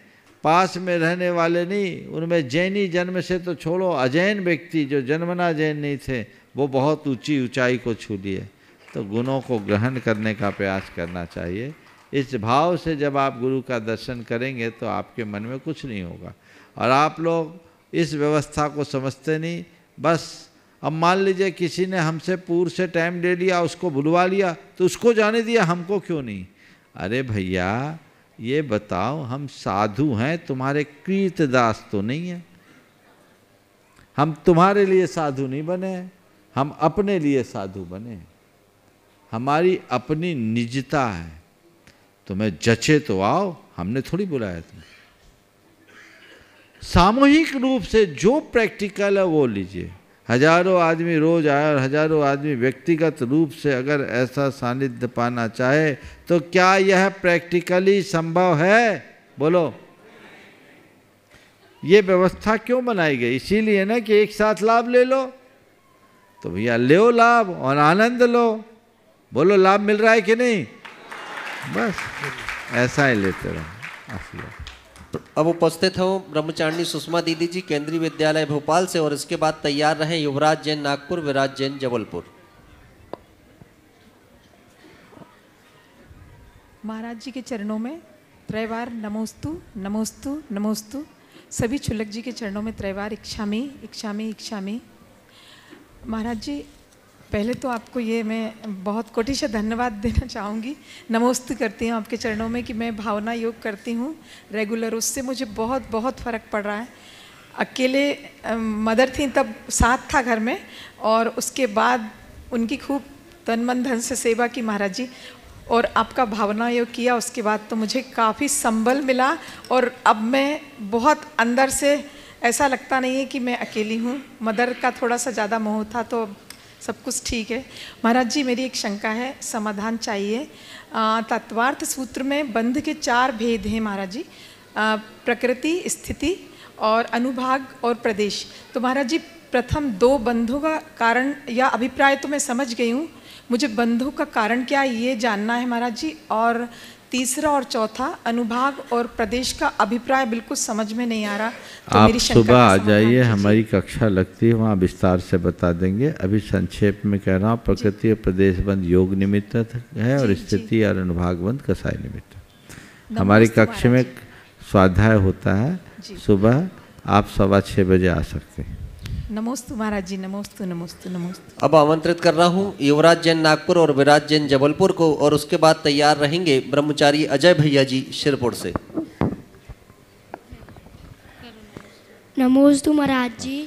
पास में रहने वाले नहीं उनमें जैनी जन्म से तो छोड़ो अजैन व्यक्ति जो जन्मना जैन नहीं थे वो बहुत ऊंची ऊंचाई को छू लिए तो गुणों को ग्रहण करने का प्रयास करना चाहिए इस भाव से जब आप गुरु का दर्शन करेंगे तो आपके मन में कुछ नहीं होगा और आप लोग इस व्यवस्था को समझते नहीं बस अब मान लीजिए किसी ने हमसे पूर्व से टाइम ले लिया उसको बुलवा लिया तो उसको जाने दिया हमको क्यों नहीं अरे भैया ये बताओ हम साधु हैं तुम्हारे कीर्तदास दास तो नहीं हैं हम तुम्हारे लिए साधु नहीं बने हम अपने लिए साधु बने हमारी अपनी निजता है तो जचे तो आओ हमने थोड़ी बुलाया तुम्हें सामूहिक रूप से जो प्रैक्टिकल है वो लीजिए हजारों आदमी रोज आए और हजारों आदमी व्यक्तिगत रूप से अगर ऐसा सानिध्य पाना चाहे तो क्या यह प्रैक्टिकली संभव है बोलो ये व्यवस्था क्यों बनाई गई इसीलिए ना कि एक साथ लाभ ले लो तो भैया ले लाभ और आनंद लो बोलो लाभ मिल रहा है कि नहीं बस ऐसा ही लेते रहो अब उपस्थित हो ब्रह्मचारिणी सुषमा दीदी जी केंद्रीय विद्यालय भोपाल से और इसके बाद तैयार रहे युवराज जैन नागपुर विराज जैन जबलपुर महाराज जी के चरणों में त्रैवार नमोस्तु नमोस्तु नमोस्तु सभी छुलक जी के चरणों में त्रैवार इच्छा में इच्छा में इच्छा में महाराज जी पहले तो आपको ये मैं बहुत कोटिश धन्यवाद देना चाहूँगी नमोस्त करती हूँ आपके चरणों में कि मैं भावना योग करती हूँ रेगुलर उससे मुझे बहुत बहुत फ़र्क पड़ रहा है अकेले मदर थी तब साथ था घर में और उसके बाद उनकी खूब तन मन धन से सेवा की महाराज जी और आपका भावना योग किया उसके बाद तो मुझे काफ़ी संबल मिला और अब मैं बहुत अंदर से ऐसा लगता नहीं है कि मैं अकेली हूँ मदर का थोड़ा सा ज़्यादा मोह था तो सब कुछ ठीक है महाराज जी मेरी एक शंका है समाधान चाहिए तत्वार्थ सूत्र में बंध के चार भेद हैं महाराज जी प्रकृति स्थिति और अनुभाग और प्रदेश तो महाराज जी प्रथम दो बंधों का कारण या अभिप्राय तो मैं समझ गई हूँ मुझे बंधों का कारण क्या ये जानना है महाराज जी और तीसरा और चौथा अनुभाग और प्रदेश का अभिप्राय बिल्कुल समझ में नहीं आ रहा तो आप सुबह आ जाइए हमारी कक्षा लगती है वहाँ विस्तार से बता देंगे अभी संक्षेप में कह रहा हूँ प्रकृति और प्रदेश बंद योग निमित्त है और स्थिति और अनुभाग बंद कसाई निमित्त हमारी कक्षा में स्वाध्याय होता है सुबह आप सवा छः बजे आ सकते हैं नमोस्तु महाराज जी नमोस्तु नमोस्तु नमोस्तु अब आमंत्रित कर रहा हूँ युवराज जैन नागपुर और विराज जैन जबलपुर को और उसके बाद तैयार रहेंगे ब्रह्मचारी अजय भैया जी शिरपुर से नमोस्तु महाराज जी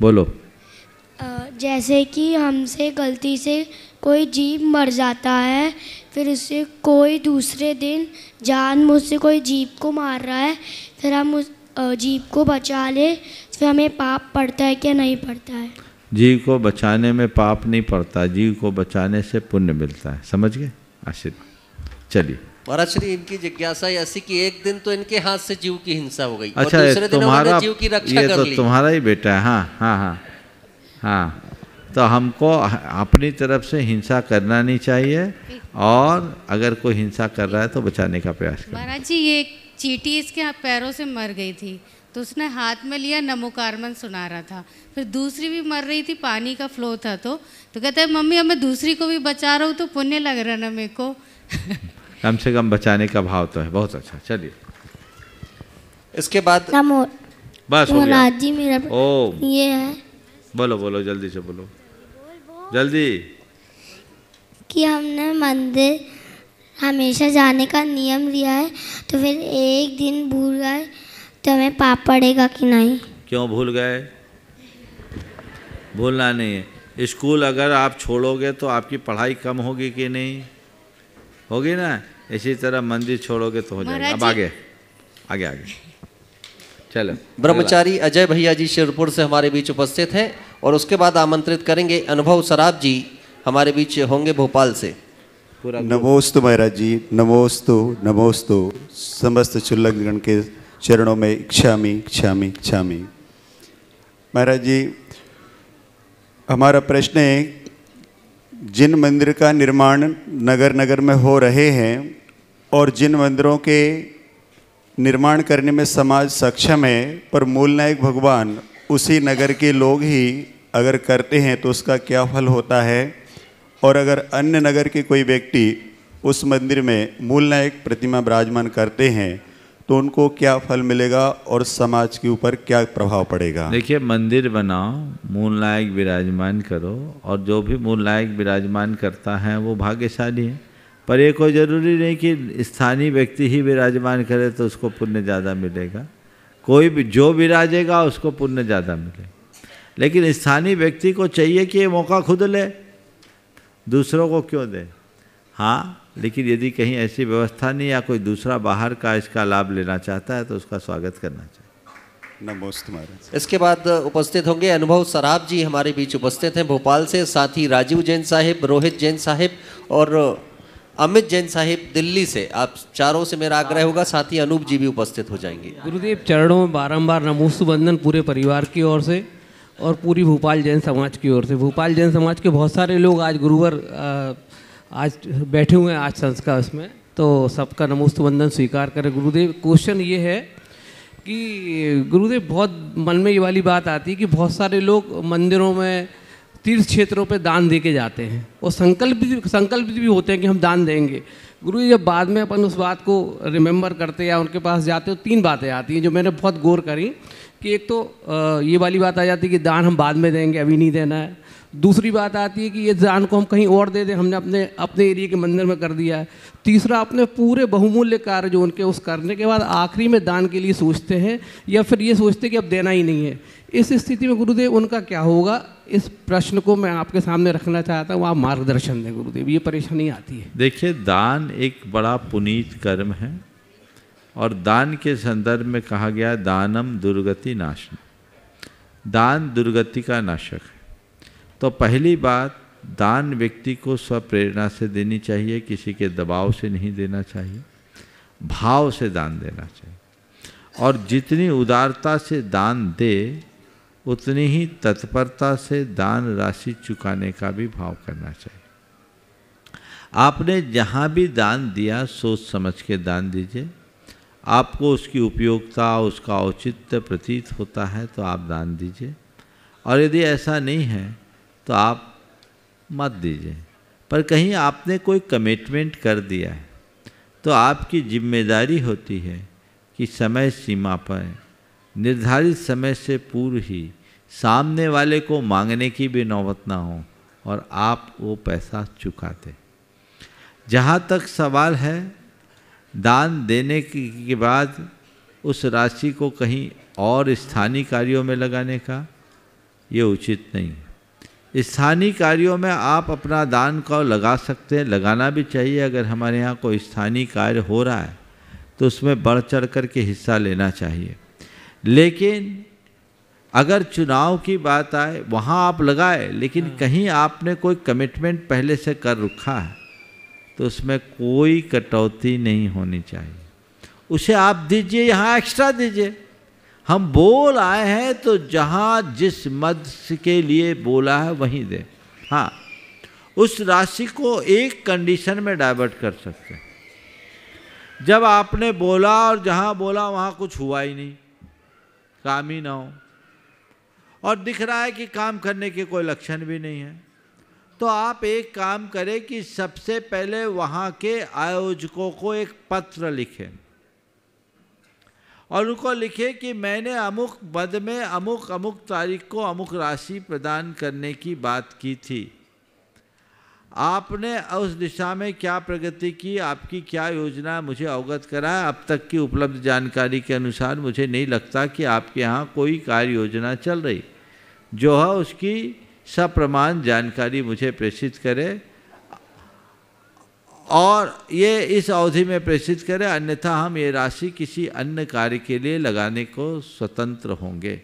बोलो जैसे कि हमसे गलती से कोई जीव मर जाता है फिर उससे कोई दूसरे दिन जान मुझसे कोई जीव को मार रहा है फिर हम उस जीव को बचा ले उससे हमें पाप पड़ता है क्या नहीं पड़ता है जीव को बचाने में पाप नहीं पड़ता जीव को बचाने से पुण्य मिलता है समझ गए आशीर्वाद चलिए महाराज श्री इनकी जिज्ञासा ऐसी कि एक दिन तो इनके हाथ से जीव की हिंसा हो गई अच्छा और दूसरे दिन तुम्हारा जीव की रक्षा ये कर तो ली। तुम्हारा ही बेटा है हाँ हाँ हाँ हाँ तो हमको अपनी तरफ से हिंसा करना नहीं चाहिए और अगर कोई हिंसा कर रहा है तो बचाने का प्रयास महाराज जी ये चीटी इसके पैरों से मर गई थी तो उसने हाथ में लिया नमोकारमन सुना रहा था फिर दूसरी भी मर रही थी पानी का फ्लो था तो तो कहता है मम्मी अब मैं दूसरी को भी बचा रहा हूँ तो पुण्य लग रहा ना मेरे को कम से कम बचाने का भाव तो है बहुत अच्छा चलिए इसके बाद बस हो गया जी मेरा ओ ये है बोलो बोलो जल्दी से बोलो जल्दी कि हमने मंदिर हमेशा जाने का नियम लिया है तो फिर एक दिन भूल गए तो हमें पाप पड़ेगा कि नहीं क्यों भूल गए भूलना नहीं है स्कूल अगर आप छोड़ोगे तो आपकी पढ़ाई कम होगी कि नहीं होगी ना इसी तरह मंदिर छोड़ोगे तो हो जाएगा अब आगे आगे आगे चलो ब्रह्मचारी अजय भैया जी शिवपुर से हमारे बीच उपस्थित हैं और उसके बाद आमंत्रित करेंगे अनुभव सराब जी हमारे बीच होंगे भोपाल से नमोस्तु महाराज जी नमोस्तु नमोस्तु समस्त चुल्लकगण के चरणों में इच्छामी इच्छामी इच्छामी महाराज जी हमारा प्रश्न है जिन मंदिर का निर्माण नगर नगर में हो रहे हैं और जिन मंदिरों के निर्माण करने में समाज सक्षम है पर मूल नायक भगवान उसी नगर के लोग ही अगर करते हैं तो उसका क्या फल होता है और अगर अन्य नगर के कोई व्यक्ति उस मंदिर में मूल नायक प्रतिमा विराजमान करते हैं तो उनको क्या फल मिलेगा और समाज के ऊपर क्या प्रभाव पड़ेगा देखिए मंदिर बनाओ मूल लायक विराजमान करो और जो भी मूल लायक विराजमान करता है वो भाग्यशाली है पर ये कोई ज़रूरी नहीं कि स्थानीय व्यक्ति ही विराजमान करे तो उसको पुण्य ज़्यादा मिलेगा कोई भी जो विराजेगा उसको पुण्य ज़्यादा मिलेगा लेकिन स्थानीय व्यक्ति को चाहिए कि ये मौका खुद ले दूसरों को क्यों दे हाँ लेकिन यदि कहीं ऐसी व्यवस्था नहीं या कोई दूसरा बाहर का इसका लाभ लेना चाहता है तो उसका स्वागत करना चाहिए नमोस्त महाराज इसके बाद उपस्थित होंगे अनुभव सराब जी हमारे बीच उपस्थित हैं भोपाल से साथ ही राजीव जैन साहिब रोहित जैन साहिब और अमित जैन साहिब दिल्ली से आप चारों से मेरा आग्रह होगा साथ ही अनूप जी भी उपस्थित हो जाएंगे गुरुदेव चरणों में बारम्बार नमोस्तु बंधन पूरे परिवार की ओर से और पूरी भोपाल जैन समाज की ओर से भोपाल जैन समाज के बहुत सारे लोग आज गुरुवर आज बैठे हुए हैं आज संस्कार उसमें तो सबका नमोस्त वंदन स्वीकार करें गुरुदेव क्वेश्चन ये है कि गुरुदेव बहुत मन में ये वाली बात आती है कि बहुत सारे लोग मंदिरों में तीर्थ क्षेत्रों पे दान दे के जाते हैं और संकल्पित संकल्पित भी होते हैं कि हम दान देंगे गुरु जब बाद में अपन उस बात को रिमेंबर करते या उनके पास जाते हो तो तीन बातें आती हैं जो मैंने बहुत गौर करी कि एक तो ये वाली बात आ जाती है कि दान हम बाद में देंगे अभी नहीं देना है दूसरी बात आती है कि ये जान को हम कहीं और दे दें हमने अपने अपने एरिया के मंदिर में कर दिया है तीसरा अपने पूरे बहुमूल्य कार्य जो उनके उस करने के बाद आखिरी में दान के लिए सोचते हैं या फिर ये सोचते हैं कि अब देना ही नहीं है इस स्थिति में गुरुदेव उनका क्या होगा इस प्रश्न को मैं आपके सामने रखना चाहता हूँ आप मार्गदर्शन दें गुरुदेव ये परेशानी आती है देखिए दान एक बड़ा पुनीत कर्म है और दान के संदर्भ में कहा गया दानम दुर्गति नाशन दान दुर्गति का नाशक है तो पहली बात दान व्यक्ति को स्वप्रेरणा से देनी चाहिए किसी के दबाव से नहीं देना चाहिए भाव से दान देना चाहिए और जितनी उदारता से दान दे उतनी ही तत्परता से दान राशि चुकाने का भी भाव करना चाहिए आपने जहाँ भी दान दिया सोच समझ के दान दीजिए आपको उसकी उपयोगिता उसका औचित्य प्रतीत होता है तो आप दान दीजिए और यदि ऐसा नहीं है तो आप मत दीजिए पर कहीं आपने कोई कमिटमेंट कर दिया है तो आपकी जिम्मेदारी होती है कि समय सीमा पर निर्धारित समय से पूर्व ही सामने वाले को मांगने की भी नौबत ना हो और आप वो पैसा चुका दें जहाँ तक सवाल है दान देने के बाद उस राशि को कहीं और स्थानीय कार्यों में लगाने का ये उचित नहीं है स्थानीय कार्यों में आप अपना दान का लगा सकते हैं लगाना भी चाहिए अगर हमारे यहाँ कोई स्थानीय कार्य हो रहा है तो उसमें बढ़ चढ़ कर के हिस्सा लेना चाहिए लेकिन अगर चुनाव की बात आए वहाँ आप लगाए लेकिन हाँ। कहीं आपने कोई कमिटमेंट पहले से कर रखा है तो उसमें कोई कटौती नहीं होनी चाहिए उसे आप दीजिए यहाँ एक्स्ट्रा दीजिए हम बोल आए हैं तो जहाँ जिस मद के लिए बोला है वहीं दे हाँ उस राशि को एक कंडीशन में डाइवर्ट कर सकते हैं जब आपने बोला और जहाँ बोला वहाँ कुछ हुआ ही नहीं काम ही ना हो और दिख रहा है कि काम करने के कोई लक्षण भी नहीं है तो आप एक काम करें कि सबसे पहले वहाँ के आयोजकों को एक पत्र लिखें और उनको लिखे कि मैंने अमुक बद में अमुक अमुक तारीख को अमुक राशि प्रदान करने की बात की थी आपने उस दिशा में क्या प्रगति की आपकी क्या योजना मुझे अवगत कराया अब तक की उपलब्ध जानकारी के अनुसार मुझे नहीं लगता कि आपके यहाँ कोई कार्य योजना चल रही जो है उसकी सप्रमाण जानकारी मुझे प्रेषित करें और ये इस अवधि में प्रेषित करें अन्यथा हम ये राशि किसी अन्य कार्य के लिए लगाने को स्वतंत्र होंगे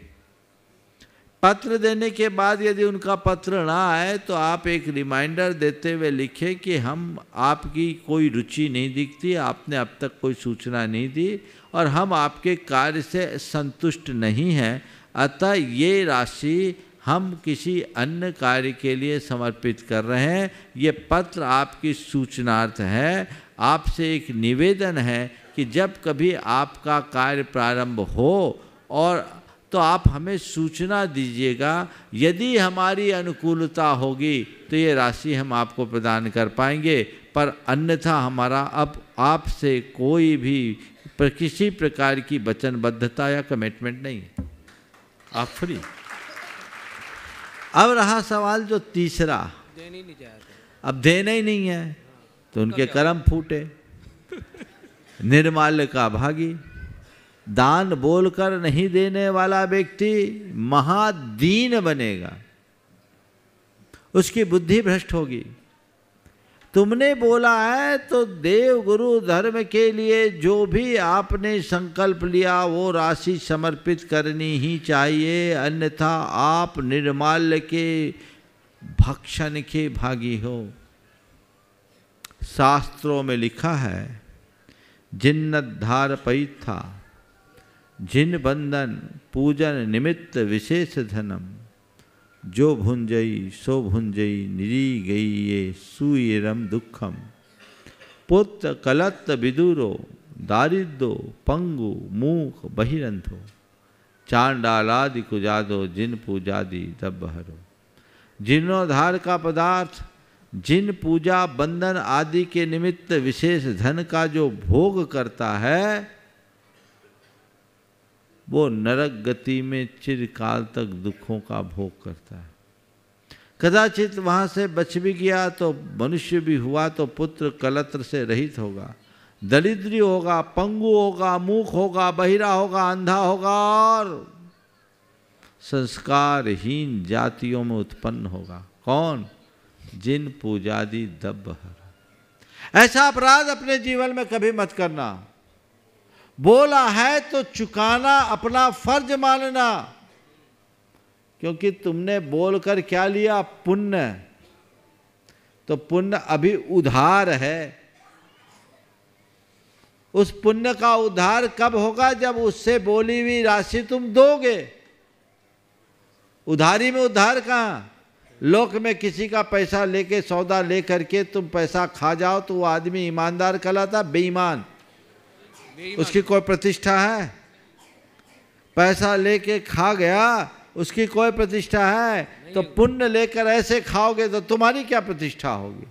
पत्र देने के बाद यदि उनका पत्र ना आए तो आप एक रिमाइंडर देते हुए लिखें कि हम आपकी कोई रुचि नहीं दिखती आपने अब तक कोई सूचना नहीं दी और हम आपके कार्य से संतुष्ट नहीं हैं अतः ये राशि हम किसी अन्य कार्य के लिए समर्पित कर रहे हैं ये पत्र आपकी सूचनार्थ है आपसे एक निवेदन है कि जब कभी आपका कार्य प्रारंभ हो और तो आप हमें सूचना दीजिएगा यदि हमारी अनुकूलता होगी तो ये राशि हम आपको प्रदान कर पाएंगे पर अन्यथा हमारा अब आपसे कोई भी किसी प्रकार की वचनबद्धता या कमिटमेंट नहीं है आप फ्री अब रहा सवाल जो तीसरा देने नहीं अब देना ही नहीं है तो उनके कर्म फूटे निर्माल्य का भागी दान बोलकर नहीं देने वाला व्यक्ति महादीन बनेगा उसकी बुद्धि भ्रष्ट होगी तुमने बोला है तो देव गुरु धर्म के लिए जो भी आपने संकल्प लिया वो राशि समर्पित करनी ही चाहिए अन्यथा आप निर्माल्य के भक्षण के भागी हो शास्त्रों में लिखा है जिन्नधार पैथा जिन बंधन पूजन निमित्त विशेष धनम जो भुंजई सो भुंजई निरी गई ये सुयरम दुखम पुत्र कलत्त विदुरो दारिद्रो पंगु मूख बहिरंथो चांडालादि कुजादो जिन पूजादि दब्बहरो जीर्णोद्धार का पदार्थ जिन पूजा बंधन आदि के निमित्त विशेष धन का जो भोग करता है वो नरक गति में चिरकाल तक दुखों का भोग करता है कदाचित वहाँ से बच भी गया तो मनुष्य भी हुआ तो पुत्र कलत्र से रहित होगा दरिद्री होगा पंगु होगा मूक होगा बहिरा होगा अंधा होगा और संस्कारहीन जातियों में उत्पन्न होगा कौन जिन पूजादि दब्बहर ऐसा अपराध अपने जीवन में कभी मत करना बोला है तो चुकाना अपना फर्ज मानना क्योंकि तुमने बोलकर क्या लिया पुण्य तो पुण्य अभी उधार है उस पुण्य का उद्धार कब होगा जब उससे बोली हुई राशि तुम दोगे उधारी में उधार कहा लोक में किसी का पैसा लेके सौदा लेकर के तुम पैसा खा जाओ तो वो आदमी ईमानदार कहलाता बेईमान उसकी कोई प्रतिष्ठा है पैसा लेके खा गया उसकी कोई प्रतिष्ठा है तो पुण्य लेकर ऐसे खाओगे तो तुम्हारी क्या प्रतिष्ठा होगी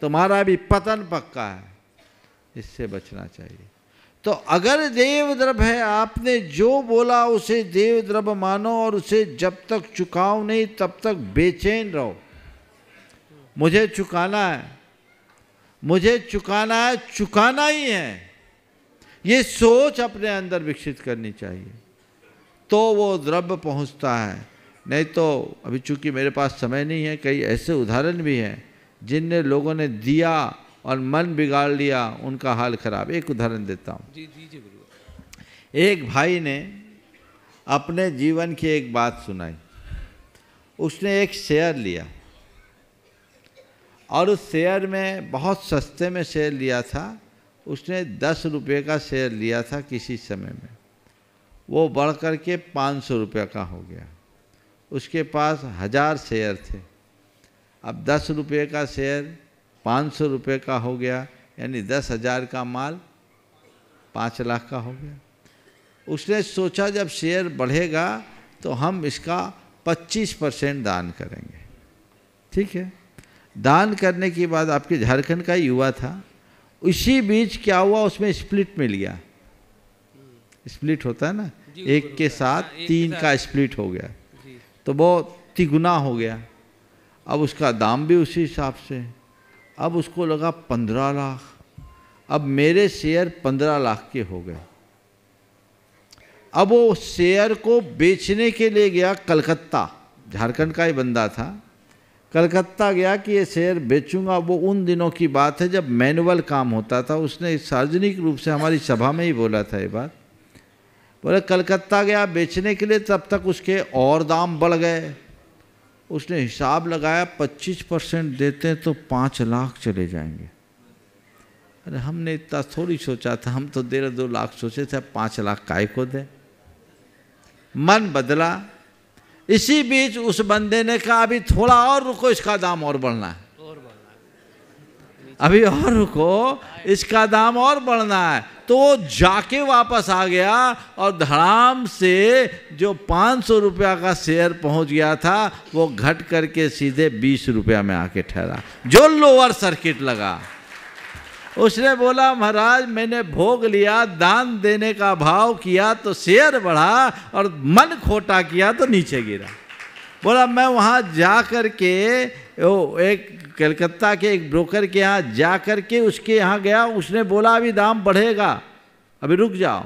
तुम्हारा भी पतन पक्का है इससे बचना चाहिए तो अगर देव है आपने जो बोला उसे देवद्रव मानो और उसे जब तक चुकाओ नहीं तब तक बेचैन रहो मुझे चुकाना है मुझे चुकाना है चुकाना ही है ये सोच अपने अंदर विकसित करनी चाहिए तो वो द्रव्य पहुंचता है नहीं तो अभी चूंकि मेरे पास समय नहीं है कई ऐसे उदाहरण भी हैं जिनने लोगों ने दिया और मन बिगाड़ लिया उनका हाल खराब एक उदाहरण देता हूँ एक भाई ने अपने जीवन की एक बात सुनाई उसने एक शेयर लिया और उस शेयर में बहुत सस्ते में शेयर लिया था उसने दस रुपये का शेयर लिया था किसी समय में वो बढ़ कर के पाँच सौ रुपये का हो गया उसके पास हज़ार शेयर थे अब दस रुपये का शेयर पाँच सौ रुपये का हो गया यानी दस हज़ार का माल पाँच लाख का हो गया उसने सोचा जब शेयर बढ़ेगा तो हम इसका पच्चीस परसेंट दान करेंगे ठीक है दान करने के बाद आपके झारखंड का युवा था उसी बीच क्या हुआ उसमें स्प्लिट मिल गया स्प्लिट होता है ना एक के साथ हाँ, तीन का स्प्लिट हो गया तो वो तिगुना हो गया अब उसका दाम भी उसी हिसाब से अब उसको लगा पंद्रह लाख अब मेरे शेयर पंद्रह लाख के हो गए अब वो शेयर को बेचने के लिए गया कलकत्ता झारखंड का ही बंदा था कलकत्ता गया कि ये शेयर बेचूंगा वो उन दिनों की बात है जब मैनुअल काम होता था उसने सार्वजनिक रूप से हमारी सभा में ही बोला था ये बात बोले कलकत्ता गया बेचने के लिए तब तक उसके और दाम बढ़ गए उसने हिसाब लगाया 25 परसेंट देते हैं तो पाँच लाख चले जाएंगे अरे हमने इतना थोड़ी सोचा था हम तो डेढ़ दो लाख सोचे थे पाँच लाख काय को दें मन बदला इसी बीच उस बंदे ने कहा अभी थोड़ा और रुको इसका दाम और बढ़ना है अभी और रुको इसका दाम और बढ़ना है तो वो जाके वापस आ गया और धड़ाम से जो पांच सौ रुपया का शेयर पहुंच गया था वो घट करके सीधे बीस रुपया में आके ठहरा जो लोअर सर्किट लगा उसने बोला महाराज मैंने भोग लिया दान देने का भाव किया तो शेयर बढ़ा और मन खोटा किया तो नीचे गिरा बोला मैं वहाँ जा कर के वो एक कलकत्ता के एक ब्रोकर के यहाँ जा कर के उसके यहाँ गया उसने बोला अभी दाम बढ़ेगा अभी रुक जाओ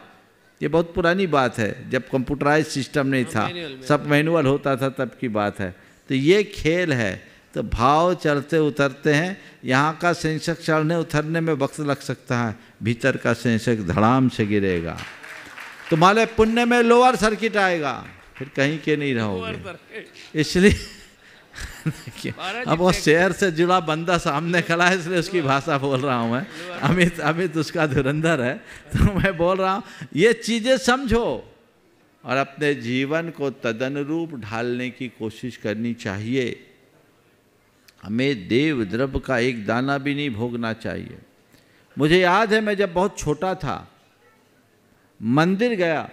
ये बहुत पुरानी बात है जब कंप्यूटराइज सिस्टम नहीं था सब मैनुअल होता था तब की बात है तो ये खेल है तो भाव चढ़ते उतरते हैं यहाँ का सेंसक चढ़ने उतरने में वक्त लग सकता है भीतर का सेंसक धड़ाम से गिरेगा तुम्हारे पुण्य में लोअर सर्किट आएगा फिर कहीं के नहीं रहोगे इसलिए अब वो शेर से जुड़ा बंदा सामने खड़ा है इसलिए उसकी भाषा बोल रहा हूँ मैं अमित अमित उसका धुरंधर है तो मैं बोल रहा हूँ ये चीज़ें समझो और अपने जीवन को तदनुरूप ढालने की कोशिश करनी चाहिए हमें देव द्रव का एक दाना भी नहीं भोगना चाहिए मुझे याद है मैं जब बहुत छोटा था मंदिर गया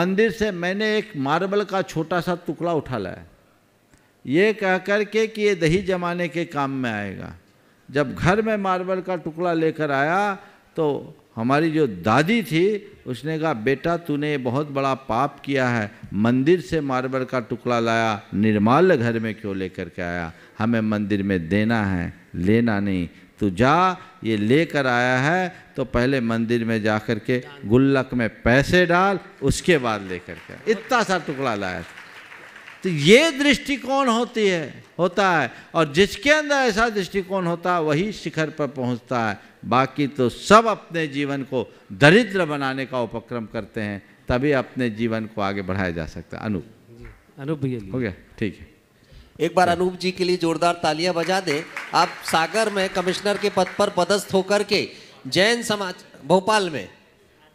मंदिर से मैंने एक मार्बल का छोटा सा टुकड़ा उठा लाया ये कह कर के कि ये दही जमाने के काम में आएगा जब घर में मार्बल का टुकड़ा लेकर आया तो हमारी जो दादी थी उसने कहा बेटा तूने बहुत बड़ा पाप किया है मंदिर से मार्बल का टुकड़ा लाया निर्माल घर में क्यों लेकर के आया हमें मंदिर में देना है लेना नहीं तू जा ये लेकर आया है तो पहले मंदिर में जा कर के गुल्लक में पैसे डाल उसके बाद लेकर के इतना सा टुकड़ा लाया तो ये दृष्टिकोण होती है होता है और जिसके अंदर ऐसा दृष्टिकोण होता है वही शिखर पर पहुंचता है बाकी तो सब अपने जीवन को दरिद्र बनाने का उपक्रम करते हैं तभी अपने जीवन को आगे बढ़ाया जा सकता है अनूप अनूप भैया हो गया ठीक है एक बार अनूप जी के लिए जोरदार तालियां बजा दें आप सागर में कमिश्नर के पद पर पदस्थ होकर के जैन समाज भोपाल में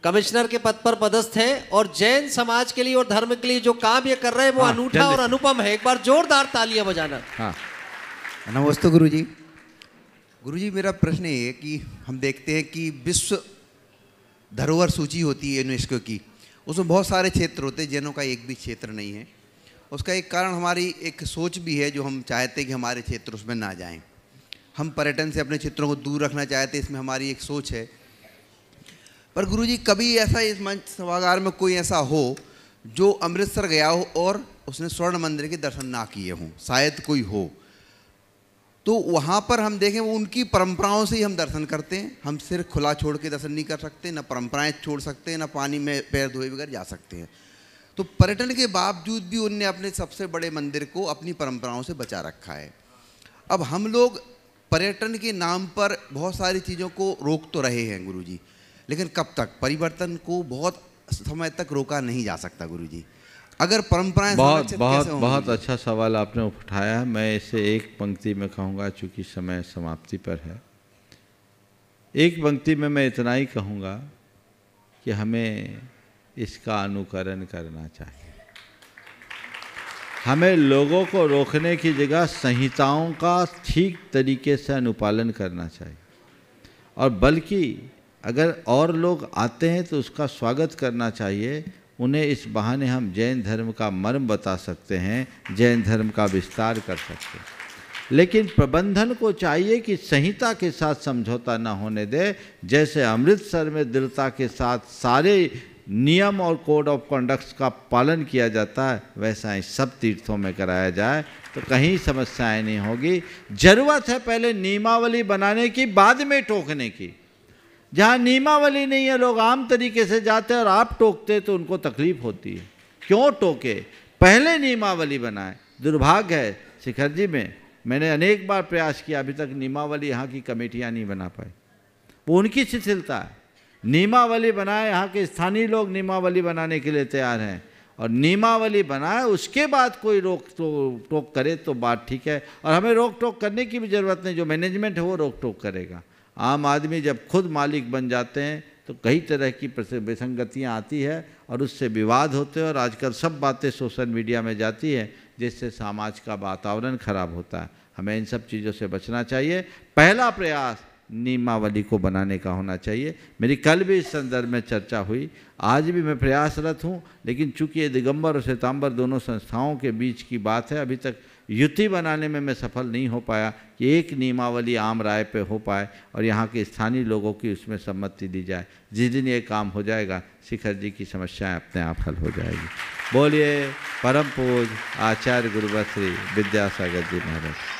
कमिश्नर के पद पर पदस्थ हैं और जैन समाज के लिए और धर्म के लिए जो काम ये कर रहे हैं वो हाँ, अनूठा और अनुपम है एक बार जोरदार तालियां बजाना हाँ नमस्ते गुरु जी गुरु जी मेरा प्रश्न ये है कि हम देखते हैं कि विश्व धरोहर सूची होती है यूनेस्को की उसमें बहुत सारे क्षेत्र होते हैं जैनों का एक भी क्षेत्र नहीं है उसका एक कारण हमारी एक सोच भी है जो हम चाहते हैं कि हमारे क्षेत्र उसमें ना जाएं हम पर्यटन से अपने क्षेत्रों को दूर रखना चाहते हैं इसमें हमारी एक सोच है पर गुरुजी कभी ऐसा इस मंच सभागार में कोई ऐसा हो जो अमृतसर गया हो और उसने स्वर्ण मंदिर के दर्शन ना किए हों शायद कोई हो तो वहाँ पर हम देखें वो उनकी परंपराओं से ही हम दर्शन करते हैं हम सिर खुला छोड़ के दर्शन नहीं कर सकते ना परंपराएं छोड़ सकते ना पानी में पैर धोए बगैर जा सकते हैं तो पर्यटन के बावजूद भी उनने अपने सबसे बड़े मंदिर को अपनी परंपराओं से बचा रखा है अब हम लोग पर्यटन के नाम पर बहुत सारी चीज़ों को रोक तो रहे हैं गुरुजी लेकिन कब तक परिवर्तन को बहुत समय तक रोका नहीं जा सकता गुरुजी अगर परंपराएं बहुत बहुत बहुत अच्छा सवाल आपने उठाया मैं इसे एक पंक्ति में कहूँगा चूँकि समय समाप्ति पर है एक पंक्ति में मैं इतना ही कहूँगा कि हमें इसका अनुकरण करना चाहिए हमें लोगों को रोकने की जगह संहिताओं का ठीक तरीके से अनुपालन करना चाहिए और बल्कि अगर और लोग आते हैं तो उसका स्वागत करना चाहिए उन्हें इस बहाने हम जैन धर्म का मर्म बता सकते हैं जैन धर्म का विस्तार कर सकते हैं लेकिन प्रबंधन को चाहिए कि संहिता के साथ समझौता न होने दे जैसे अमृतसर में दृढ़ता के साथ सारे नियम और कोड ऑफ कंडक्ट्स का पालन किया जाता है वैसा ही सब तीर्थों में कराया जाए तो कहीं समस्याएं नहीं होगी जरूरत है पहले नियमावली बनाने की बाद में टोकने की जहाँ नियमावली नहीं है लोग आम तरीके से जाते हैं और आप टोकते तो उनको तकलीफ होती है क्यों टोके पहले नियमावली बनाए दुर्भाग्य है शिखर जी में मैंने अनेक बार प्रयास किया अभी तक नियमावली यहाँ की कमेटियाँ नहीं बना पाई वो उनकी शिथिलता है नियमावली बनाए यहाँ के स्थानीय लोग नियमावली बनाने के लिए तैयार हैं और नियमावली बनाए उसके बाद कोई रोक तो, टोक करे तो बात ठीक है और हमें रोक टोक करने की भी ज़रूरत नहीं जो मैनेजमेंट है वो रोक टोक करेगा आम आदमी जब खुद मालिक बन जाते हैं तो कई तरह की विसंगतियाँ आती है और उससे विवाद होते हैं और आजकल सब बातें सोशल मीडिया में जाती है जिससे समाज का वातावरण खराब होता है हमें इन सब चीज़ों से बचना चाहिए पहला प्रयास नियमावली को बनाने का होना चाहिए मेरी कल भी इस संदर्भ में चर्चा हुई आज भी मैं प्रयासरत हूँ लेकिन चूंकि ये दिगंबर और श्वेतांबर दोनों संस्थाओं के बीच की बात है अभी तक युति बनाने में मैं सफल नहीं हो पाया कि एक नियमावली आम राय पे हो पाए और यहाँ के स्थानीय लोगों की उसमें सम्मति दी जाए जिस दिन ये काम हो जाएगा शिखर जी की समस्याएँ अपने आप हल हो जाएगी बोलिए परम पूज आचार्य गुरुवत श्री विद्यासागर जी महाराज